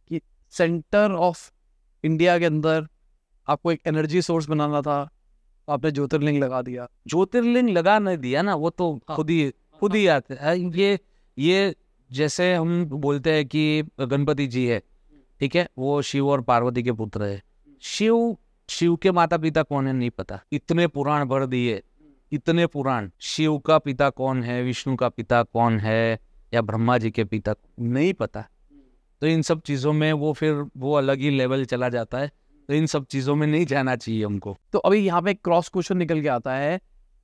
कि सेंटर ऑफ इंडिया के अंदर आपको एक एनर्जी सोर्स बनाना था तो आपने ज्योतिर्लिंग लगा दिया ज्योतिर्लिंग लगा नहीं दिया ना वो तो हाँ। खुद ही खुद ही आते हैं ये ये जैसे हम बोलते हैं कि गणपति जी है ठीक है वो शिव और पार्वती के पुत्र है शिव शिव के माता पिता कौन है नहीं पता इतने पुराण भर दिए इतने पुराण शिव का पिता कौन है विष्णु का पिता कौन है या ब्रह्मा जी के पिता नहीं पता तो इन सब चीज़ों में वो फिर वो अलग ही लेवल चला जाता है तो इन सब चीज़ों में नहीं जाना चाहिए हमको तो अभी यहाँ पे क्रॉस क्वेश्चन निकल के आता है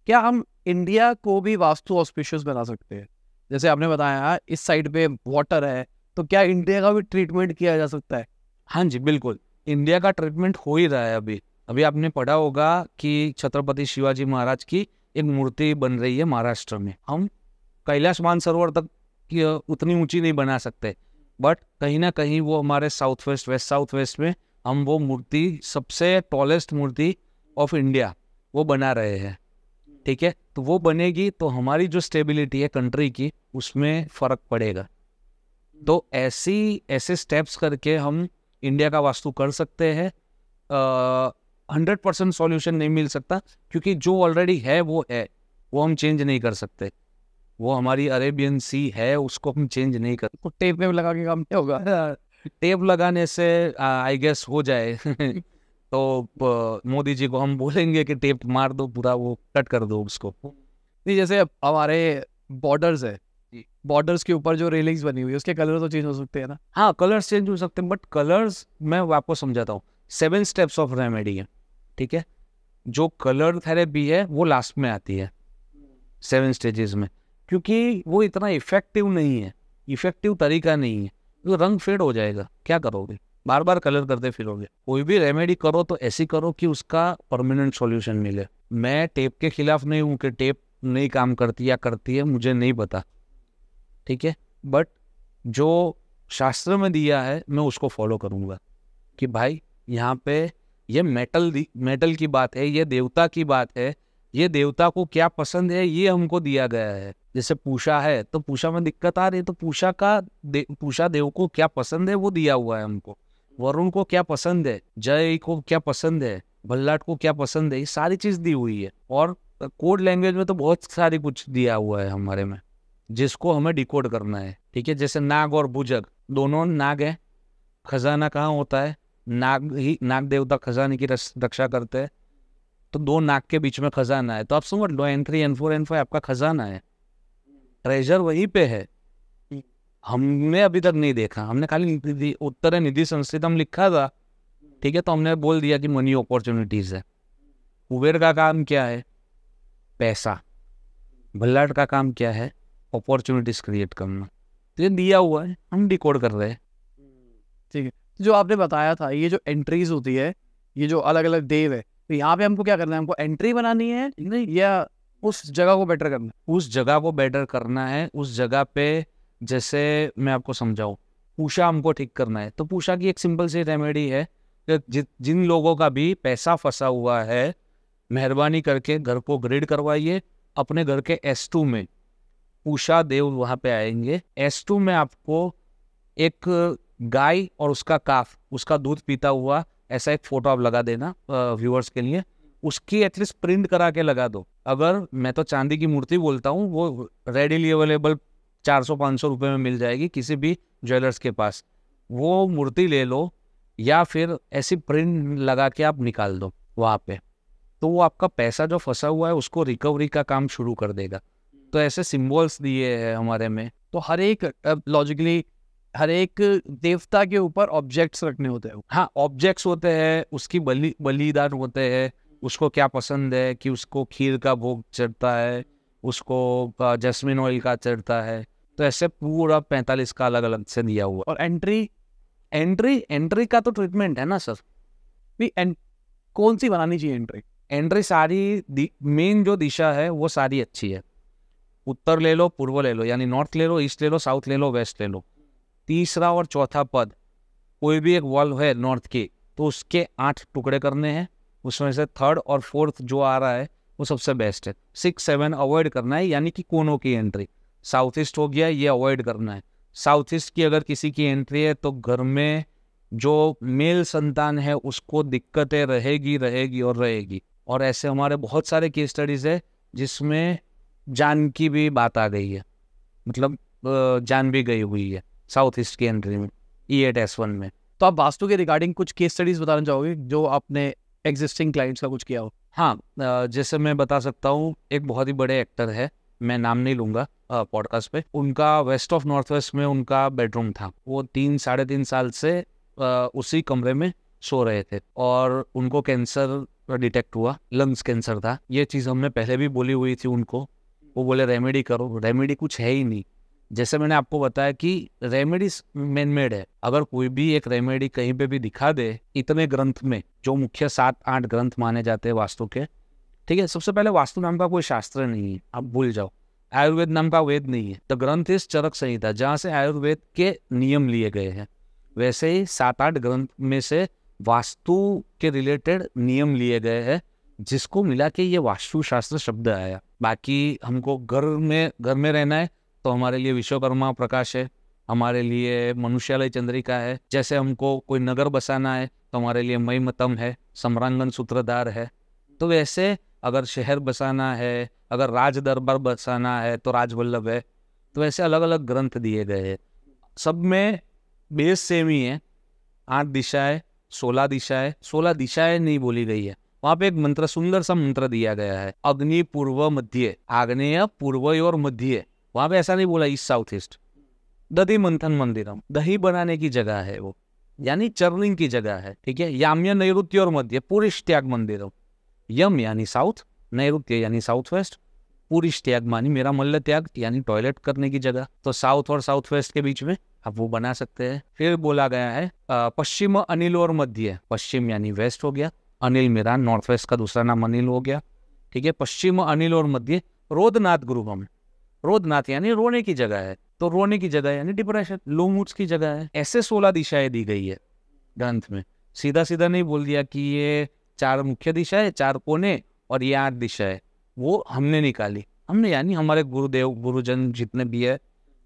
क्या हम इंडिया को भी वास्तु ऑस्पिशियस बना सकते हैं जैसे आपने बताया इस साइड पे वाटर है तो क्या इंडिया का भी ट्रीटमेंट किया जा सकता है हाँ जी बिल्कुल इंडिया का ट्रीटमेंट हो ही रहा है अभी अभी आपने पढ़ा होगा कि छत्रपति शिवाजी महाराज की एक मूर्ति बन रही है महाराष्ट्र में हम कैलाश मानसरोवर तक की उतनी ऊंची नहीं बना सकते बट कहीं ना कहीं वो हमारे south west west south west में हम वो मूर्ति सबसे टॉलेस्ट मूर्ति ऑफ इंडिया वो बना रहे हैं ठीक है तो वो बनेगी तो हमारी जो स्टेबिलिटी है कंट्री की उसमें फ़र्क पड़ेगा तो ऐसी ऐसे स्टेप्स करके हम इंडिया का वास्तु कर सकते हैं हंड्रेड परसेंट सोल्यूशन नहीं मिल सकता क्योंकि जो ऑलरेडी है वो है वो हम चेंज नहीं कर सकते वो हमारी अरेबियन सी है उसको हम चेंज नहीं कर तो टेप में लगा के काम नहीं होगा टेप लगाने से आई गेस हो जाए तो मोदी जी को हम बोलेंगे कि टेप मार दो पूरा वो कट कर दो उसको नहीं जैसे हमारे बॉर्डर्स है बॉर्डर्स के ऊपर जो रेलिंग्स बनी हुई है उसके कलर तो चेंज हो सकते हैं ना हाँ कलर्स चेंज हो सकते हैं बट कलर्स मैं आपको समझाता हूँ सेवन स्टेप्स ऑफ रेमेडी है ठीक है जो कलर थेरेपी है वो लास्ट में आती है सेवन स्टेजेस में क्योंकि वो इतना इफेक्टिव नहीं है इफेक्टिव तरीका नहीं है तो रंग फेड हो जाएगा क्या करोगे बार बार कलर करते फिरोगे कोई भी रेमेडी करो तो ऐसी करो कि उसका परमानेंट सॉल्यूशन मिले मैं टेप के खिलाफ नहीं हूँ कि टेप नहीं काम करती या करती है मुझे नहीं पता ठीक है बट जो शास्त्र में दिया है मैं उसको फॉलो करूँगा कि भाई यहाँ पे ये मेटल मेटल की बात है ये देवता की बात है ये देवता को क्या पसंद है ये हमको दिया गया है जैसे पूषा है तो पूषा में दिक्कत आ रही है तो पूषा का दे, पूषा देव को क्या पसंद है वो दिया हुआ है हमको वरुण को क्या पसंद है जय को क्या पसंद है भल्लाट को क्या पसंद है ये सारी चीज दी हुई है और कोड लैंग्वेज में तो बहुत सारी कुछ दिया हुआ है हमारे में जिसको हमें डिकोड करना है ठीक है जैसे नाग और भुजग दोनों नाग है खजाना कहाँ होता है नाग ही नाग देवता खजाने की रक्षा करते हैं तो दो नाग के बीच में खजाना है तो आप समझ लो N three N four N five आपका खजाना है ट्रेजर वहीं पे है हमने अभी तक नहीं देखा हमने खाली उत्तर निधि हम लिखा था ठीक है तो हमने बोल दिया कि मनी अपॉर्चुनिटीज है कुबेर का काम क्या है पैसा भल्लाट का काम क्या है अपॉर्चुनिटीज क्रिएट करना तो ये दिया हुआ है हम डिकोड कर रहे हैं ठीक है जो आपने बताया था ये जो एंट्रीज होती है ये जो अलग अलग देव है तो यहाँ पे हमको क्या करना है हमको एंट्री बनानी है नहीं या उस जगह को बेटर करना उस जगह को बेटर करना है उस जगह पे जैसे मैं आपको समझाऊँ पूषा हमको ठीक करना है तो पूषा की एक सिंपल सी रेमेडी है कि जि, जिन लोगों का भी पैसा फंसा हुआ है मेहरबानी करके घर को ग्रेड करवाइए अपने घर के एस टू में उषा देव वहाँ पे आएंगे एस टू में आपको एक गाय और उसका काफ उसका दूध पीता हुआ ऐसा एक फोटो आप लगा देना व्यूअर्स के लिए उसकी एटलीस्ट प्रिंट करा के लगा दो अगर मैं तो चांदी की मूर्ति बोलता हूँ वो रेडीली अवेलेबल चार सौ पाँच सौ रुपये में मिल जाएगी किसी भी ज्वेलर्स के पास वो मूर्ति ले लो या फिर ऐसी प्रिंट लगा के आप निकाल दो वहाँ पे तो वो आपका पैसा जो फंसा हुआ है उसको रिकवरी का काम शुरू कर देगा तो ऐसे सिम्बॉल्स दिए हैं हमारे में तो हर एक लॉजिकली हर एक देवता के ऊपर ऑब्जेक्ट्स रखने होते हैं हाँ ऑब्जेक्ट्स होते हैं उसकी बलि बलिदान होते हैं उसको क्या पसंद है कि उसको खीर का भोग चढ़ता है उसको जैस्मिन ऑयल का चढ़ता है तो ऐसे पूरा पैंतालीस का अलग अलग से दिया हुआ और एंट्री एंट्री एंट्री का तो ट्रीटमेंट है ना सर भी एं, कौन सी बनानी चाहिए एंट्री एंट्री सारी मेन जो दिशा है वो सारी अच्छी है उत्तर ले लो पूर्व ले लो यानी नॉर्थ ले लो ईस्ट ले लो साउथ ले लो वेस्ट ले लो तीसरा और चौथा पद कोई भी एक वॉल्व है नॉर्थ की तो उसके आठ टुकड़े करने हैं उसमें से थर्ड और फोर्थ जो आ रहा है वो सबसे बेस्ट है सिक्स सेवन अवॉइड करना है यानी कि कोनों की एंट्री साउथ ईस्ट हो गया ये अवॉइड करना है साउथ ईस्ट की अगर किसी की एंट्री है तो घर में जो मेल संतान है उसको दिक्कतें रहेगी रहेगी और रहेगी और ऐसे हमारे बहुत सारे केस स्टडीज़ है जिसमें जान की भी बात आ गई है मतलब जान भी गई हुई है साउथ ईस्ट की एंट्री में ई एट एस वन में तो आप वास्तु के रिगार्डिंग कुछ केस स्टडीज बताना चाहोगे जो आपने एग्जिस्टिंग क्लाइंट्स का कुछ किया हो हाँ जैसे मैं बता सकता हूँ एक बहुत ही बड़े एक्टर है मैं नाम नहीं लूंगा पॉडकास्ट पे उनका वेस्ट ऑफ नॉर्थ वेस्ट में उनका बेडरूम था वो तीन साढ़े तीन साल से आ, उसी कमरे में सो रहे थे और उनको कैंसर डिटेक्ट हुआ लंग्स कैंसर था ये चीज हमने पहले भी बोली हुई थी उनको वो बोले रेमेडी करो रेमेडी कुछ है ही नहीं जैसे मैंने आपको बताया कि रेमेडी मैनमेड मेड है अगर कोई भी एक रेमेडी कहीं पे भी दिखा दे इतने ग्रंथ में जो मुख्य सात आठ ग्रंथ माने जाते हैं वास्तु के ठीक है सबसे पहले वास्तु नाम का कोई शास्त्र नहीं है आप भूल जाओ आयुर्वेद नाम का वेद नहीं है द ग्रंथ इस चरक संहिता जहाँ से आयुर्वेद के नियम लिए गए हैं वैसे ही सात आठ ग्रंथ में से वास्तु के रिलेटेड नियम लिए गए हैं जिसको मिला के ये वास्तु शास्त्र शब्द आया बाकी हमको घर में घर में रहना है तो हमारे लिए विश्वकर्मा प्रकाश है हमारे लिए मनुष्यालय चंद्रिका है जैसे हमको कोई नगर बसाना है तो हमारे लिए मई मतम है सम्रांगन सूत्रधार है तो वैसे अगर शहर बसाना है अगर राज दरबार बसाना है तो राजवल्लभ है तो वैसे अलग अलग ग्रंथ दिए गए हैं सब में बेस सेम ही है आठ दिशाएं सोलह दिशाएं सोलह दिशाएं नहीं बोली गई है वहाँ पे एक मंत्र सुंदर सा मंत्र दिया गया है अग्नि पूर्व मध्य आग्नेय पूर्व और मध्य वहां पे ऐसा नहीं बोला ईस्ट साउथ ईस्ट दधी मंथन मंदिरम दही बनाने की जगह है वो यानी चरलिंग की जगह है ठीक है याम्य नैरुत्य और मध्य पुरुष त्याग मंदिरम यम यानी साउथ नैरुत्य यानी साउथ वेस्ट पुरुष त्याग मानी मेरा मल्ल त्याग यानी टॉयलेट करने की जगह तो साउथ और साउथ वेस्ट के बीच में आप वो बना सकते हैं फिर बोला गया है पश्चिम अनिल और मध्य पश्चिम यानी वेस्ट हो गया अनिल मेरा नॉर्थ वेस्ट का दूसरा नाम अनिल हो गया ठीक है पश्चिम अनिल और मध्य रोदनाथ गुरुवम रोदनाथ यानी रोने की जगह है तो रोने की जगह यानी डिप्रेशन लो मूड्स की जगह है ऐसे सोलह दिशाएं दी गई है ग्रंथ में सीधा सीधा नहीं बोल दिया कि ये चार मुख्य दिशा है चार कोने और ये आठ दिशा है वो हमने निकाली हमने यानी हमारे गुरुदेव गुरुजन जितने भी है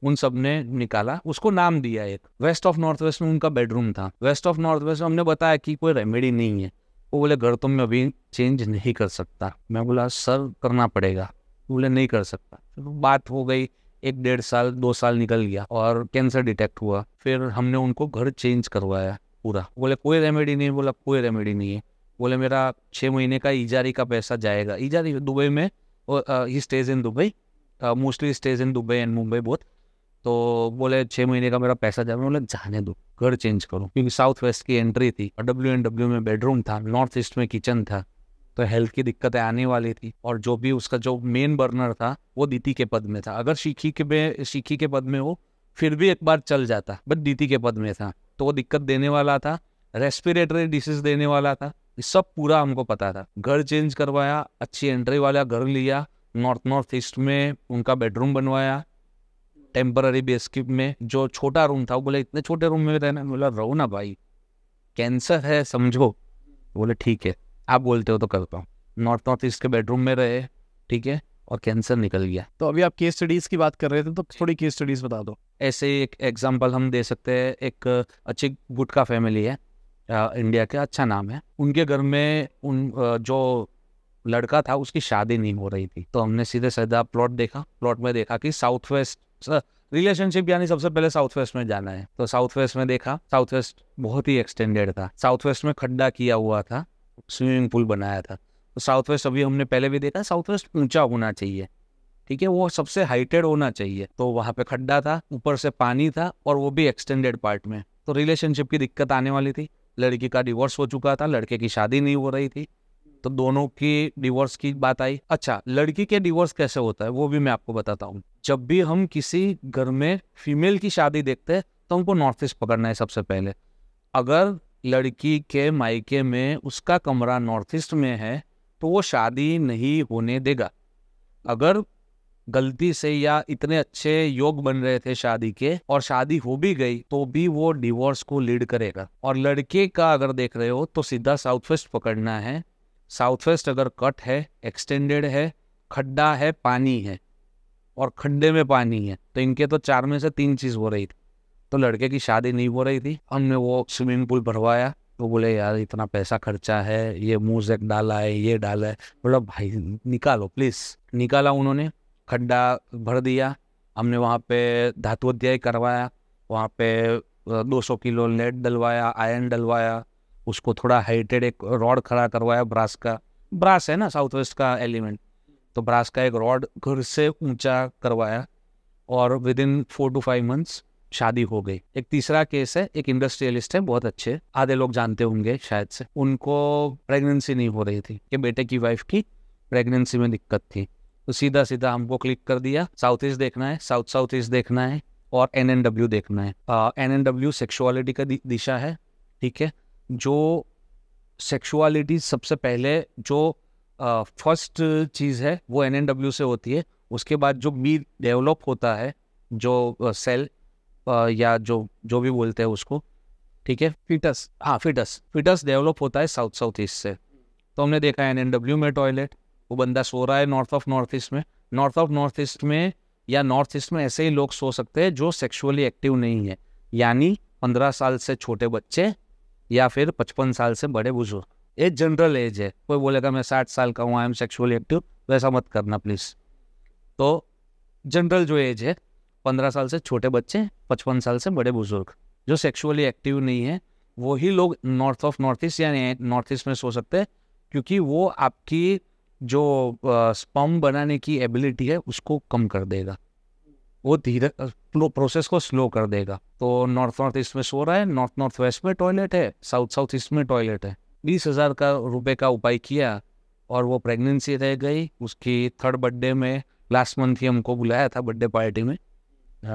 उन सब ने निकाला उसको नाम दिया एक वेस्ट ऑफ नॉर्थ वेस्ट में उनका बेडरूम था वेस्ट ऑफ नॉर्थ वेस्ट में हमने बताया कि कोई रेमेडी नहीं है वो बोले घर तो मैं अभी चेंज नहीं कर सकता मैं बोला सर करना पड़ेगा बोले नहीं कर सकता तो बात हो गई एक डेढ़ साल दो साल निकल गया और कैंसर डिटेक्ट हुआ फिर हमने उनको घर चेंज करवाया पूरा बोले कोई रेमेडी नहीं बोला कोई रेमेडी नहीं है बोले मेरा छः महीने का इजारी का पैसा जाएगा इजारी दुबई में ही stage in Dubai mostly stage in Dubai and Mumbai बहुत तो बोले छह महीने का मेरा पैसा जाए बोले जाने दो घर चेंज करो क्योंकि साउथ वेस्ट की एंट्री थी डब्ल्यू एन डब्ल्यू में बेडरूम था नॉर्थ ईस्ट में किचन था तो हेल्थ की दिक्कतें आने वाली थी और जो भी उसका जो मेन बर्नर था वो दीति के पद में था अगर शिखी के में शिखी के पद में हो फिर भी एक बार चल जाता बट दीति के पद में था तो वो दिक्कत देने वाला था रेस्पिरेटरी डिसीज देने वाला था सब पूरा हमको पता था घर चेंज करवाया अच्छी एंट्री वाला घर लिया नॉर्थ नॉर्थ ईस्ट में उनका बेडरूम बनवाया टेम्पररी बेस में जो छोटा रूम था वो बोले इतने छोटे रूम में रहना बोला रहो ना भाई कैंसर है समझो बोले ठीक है आप बोलते हो तो करता हूँ नॉर्थ नॉर्थ ईस्ट के बेडरूम में रहे ठीक है और कैंसर निकल गया तो अभी आप केस स्टडीज की बात कर रहे थे तो थोड़ी केस स्टडीज बता दो ऐसे एक एग्जाम्पल हम दे सकते हैं एक अच्छी गुटका फैमिली है इंडिया का अच्छा नाम है उनके घर में उन जो लड़का था उसकी शादी नहीं हो रही थी तो हमने सीधे सीधा प्लॉट देखा प्लॉट में देखा कि साउथ वेस्ट रिलेशनशिप यानी सबसे पहले साउथ वेस्ट में जाना है तो साउथ वेस्ट में देखा साउथ वेस्ट बहुत ही एक्सटेंडेड था साउथ वेस्ट में खड्डा किया हुआ था स्विमिंग पूल बनाया था तो साउथ वेस्ट अभी हमने पहले भी देखा साउथ वेस्ट ऊंचा होना चाहिए ठीक है वो सबसे हाइटेड होना चाहिए तो वहाँ पे खड्डा था ऊपर से पानी था और वो भी एक्सटेंडेड पार्ट में तो रिलेशनशिप की दिक्कत आने वाली थी लड़की का डिवोर्स हो चुका था लड़के की शादी नहीं हो रही थी तो दोनों की डिवोर्स की बात आई अच्छा लड़की के डिवोर्स कैसे होता है वो भी मैं आपको बताता हूँ जब भी हम किसी घर में फीमेल की शादी देखते हैं तो हमको नॉर्थ ईस्ट पकड़ना है सबसे पहले अगर लड़की के मायके में उसका कमरा नॉर्थ ईस्ट में है तो वो शादी नहीं होने देगा अगर गलती से या इतने अच्छे योग बन रहे थे शादी के और शादी हो भी गई तो भी वो डिवोर्स को लीड करेगा और लड़के का अगर देख रहे हो तो सीधा साउथ वेस्ट पकड़ना है साउथ वेस्ट अगर कट है एक्सटेंडेड है खड्डा है पानी है और खड्डे में पानी है तो इनके तो चार में से तीन चीज़ हो रही थी तो लड़के की शादी नहीं हो रही थी हमने वो स्विमिंग पूल भरवाया तो बोले यार इतना पैसा खर्चा है ये मुंह से डाला है ये डाला है बोला भाई निकालो प्लीज़ निकाला उन्होंने खड्डा भर दिया हमने वहाँ पे धातु अध्याय करवाया वहाँ पे 200 किलो लेड डलवाया आयरन डलवाया उसको थोड़ा हाइटेड एक रॉड खड़ा करवाया ब्रास का ब्रास है ना साउथ वेस्ट का एलिमेंट तो ब्रास का एक रॉड घर से ऊंचा करवाया और within four two five months शादी हो गई एक तीसरा केस है एक इंडस्ट्रियलिस्ट है बहुत अच्छे आधे लोग जानते होंगे शायद से उनको प्रेगनेंसी नहीं हो रही थी कि बेटे की वाइफ की प्रेगनेंसी में दिक्कत थी तो सीधा सीधा हमको क्लिक कर दिया साउथ ईस्ट देखना है साउथ साउथ ईस्ट देखना है और एन एन डब्ल्यू देखना है एन एन डब्ल्यू सेक्शुअलिटी का दिशा है ठीक है जो सेक्शुअलिटी सबसे पहले जो फर्स्ट चीज़ है वो एन से होती है उसके बाद जो बी डेवलप होता है जो सेल या जो जो भी बोलते हैं उसको ठीक है फिटस हाँ फिटस फिटस डेवलप होता है साउथ साउथ ईस्ट से तो हमने देखा एन एन डब्ल्यू में टॉयलेट वो बंदा सो रहा है नॉर्थ ऑफ नॉर्थ ईस्ट में नॉर्थ ऑफ नॉर्थ ईस्ट में या नॉर्थ ईस्ट में ऐसे ही लोग सो सकते हैं जो सेक्सुअली एक्टिव नहीं है यानी पंद्रह साल से छोटे बच्चे या फिर पचपन साल से बड़े बुजुर्ग एज जनरल एज है कोई बोलेगा मैं साठ साल का हूँ आई एम सेक्सुअली एक्टिव वैसा मत करना प्लीज़ तो जनरल जो एज है पंद्रह साल से छोटे बच्चे पचपन साल से बड़े बुजुर्ग जो सेक्सुअली एक्टिव नहीं है वही लोग नॉर्थ ऑफ नॉर्थ ईस्ट यानी नॉर्थ ईस्ट में सो सकते हैं क्योंकि वो आपकी जो स्पम बनाने की एबिलिटी है उसको कम कर देगा वो धीरे प्रोसेस को स्लो कर देगा तो नॉर्थ नॉर्थ ईस्ट में सो रहा है नॉर्थ नॉर्थ वेस्ट में टॉयलेट है साउथ साउथ ईस्ट में टॉयलेट है बीस हज़ार का रुपए का उपाय किया और वो प्रेगनेंसी रह गई उसकी थर्ड बर्थडे में लास्ट मंथ ही हमको बुलाया था बर्थडे पार्टी में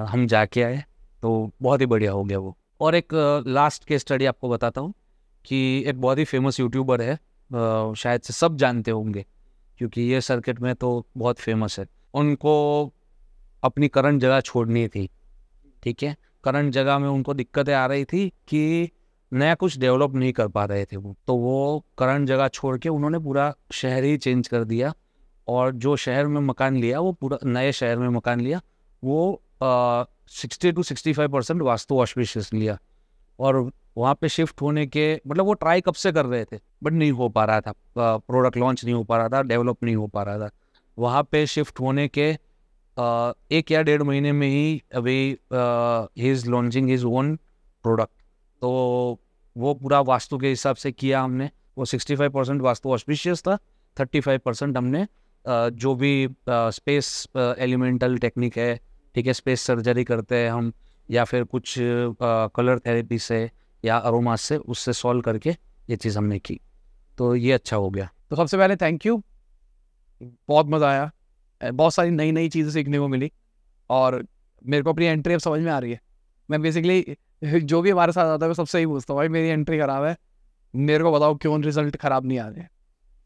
हम जाके आए तो बहुत ही बढ़िया हो गया वो और एक लास्ट के स्टडी आपको बताता हूँ कि एक बहुत ही फेमस यूट्यूबर है शायद से सब जानते होंगे क्योंकि ये सर्किट में तो बहुत फेमस है उनको अपनी करंट जगह छोड़नी थी ठीक है करंट जगह में उनको दिक्कतें आ रही थी कि नया कुछ डेवलप नहीं कर पा रहे थे वो तो वो करंट जगह छोड़ के उन्होंने पूरा शहर ही चेंज कर दिया और जो शहर में मकान लिया वो पूरा नए शहर में मकान लिया वो sixty two sixty five percent vastu auspicious लिया और वहाँ पे शिफ्ट होने के मतलब वो ट्राई कब से कर रहे थे बट नहीं हो पा रहा था प्रोडक्ट लॉन्च नहीं हो पा रहा था डेवलप नहीं हो पा रहा था वहाँ पे शिफ्ट होने के एक या डेढ़ महीने में ही अभी ही is launching his own product तो वो पूरा वास्तु के हिसाब से किया हमने वो 65 परसेंट वास्तु ऑस्पिशियस था 35 परसेंट हमने जो भी स्पेस एलिमेंटल टेक्निक है ठीक है स्पेस सर्जरी करते हैं हम या फिर कुछ कलर थेरेपी से या अरोमा से उससे सॉल्व करके ये चीज़ हमने की तो ये अच्छा हो गया तो सबसे पहले थैंक यू बहुत मज़ा आया बहुत सारी नई नई चीज़ें सीखने को मिली और मेरे को अपनी एंट्री अब समझ में आ रही है मैं बेसिकली जो भी हमारे साथ आता है वो सबसे ही पूछता हूँ भाई मेरी एंट्री खराब है मेरे को बताओ क्यों रिजल्ट खराब नहीं आ रहे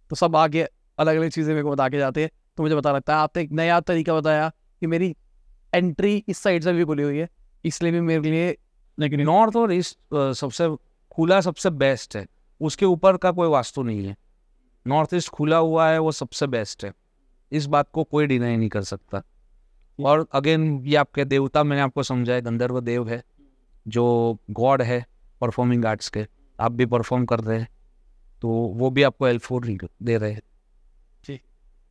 तो सब आगे अलग अलग चीज़ें मेरे को बता के जाते हैं तो मुझे बता लगता है आपने एक नया तरीका बताया कि मेरी एंट्री इस साइड से भी खुली हुई है इसलिए भी मेरे लिए लेकिन नॉर्थ और ईस्ट सबसे खुला सबसे बेस्ट है उसके ऊपर का कोई वास्तु नहीं है नॉर्थ ईस्ट खुला हुआ है वो सबसे बेस्ट है इस बात को कोई डिनाई नहीं कर सकता और अगेन ये आपके देवता मैंने आपको समझाया गंधर्व देव है जो गॉड है परफॉर्मिंग आर्ट्स के आप भी परफॉर्म कर रहे हैं तो वो भी आपको हेल्पफुल दे रहे हैं जी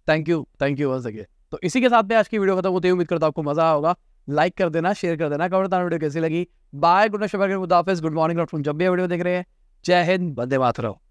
thank you thank you once again तो इसी के साथ में आज की वीडियो खत्म होती है उम्मीद करता हूँ आपको मजा होगा लाइक कर देना शेयर कर देना कवर वीडियो कैसी लगी बाय गुड नाइट शुभ गुड मॉर्निंग जब भी वीडियो देख रहे हैं जय हिंद बंदे रहो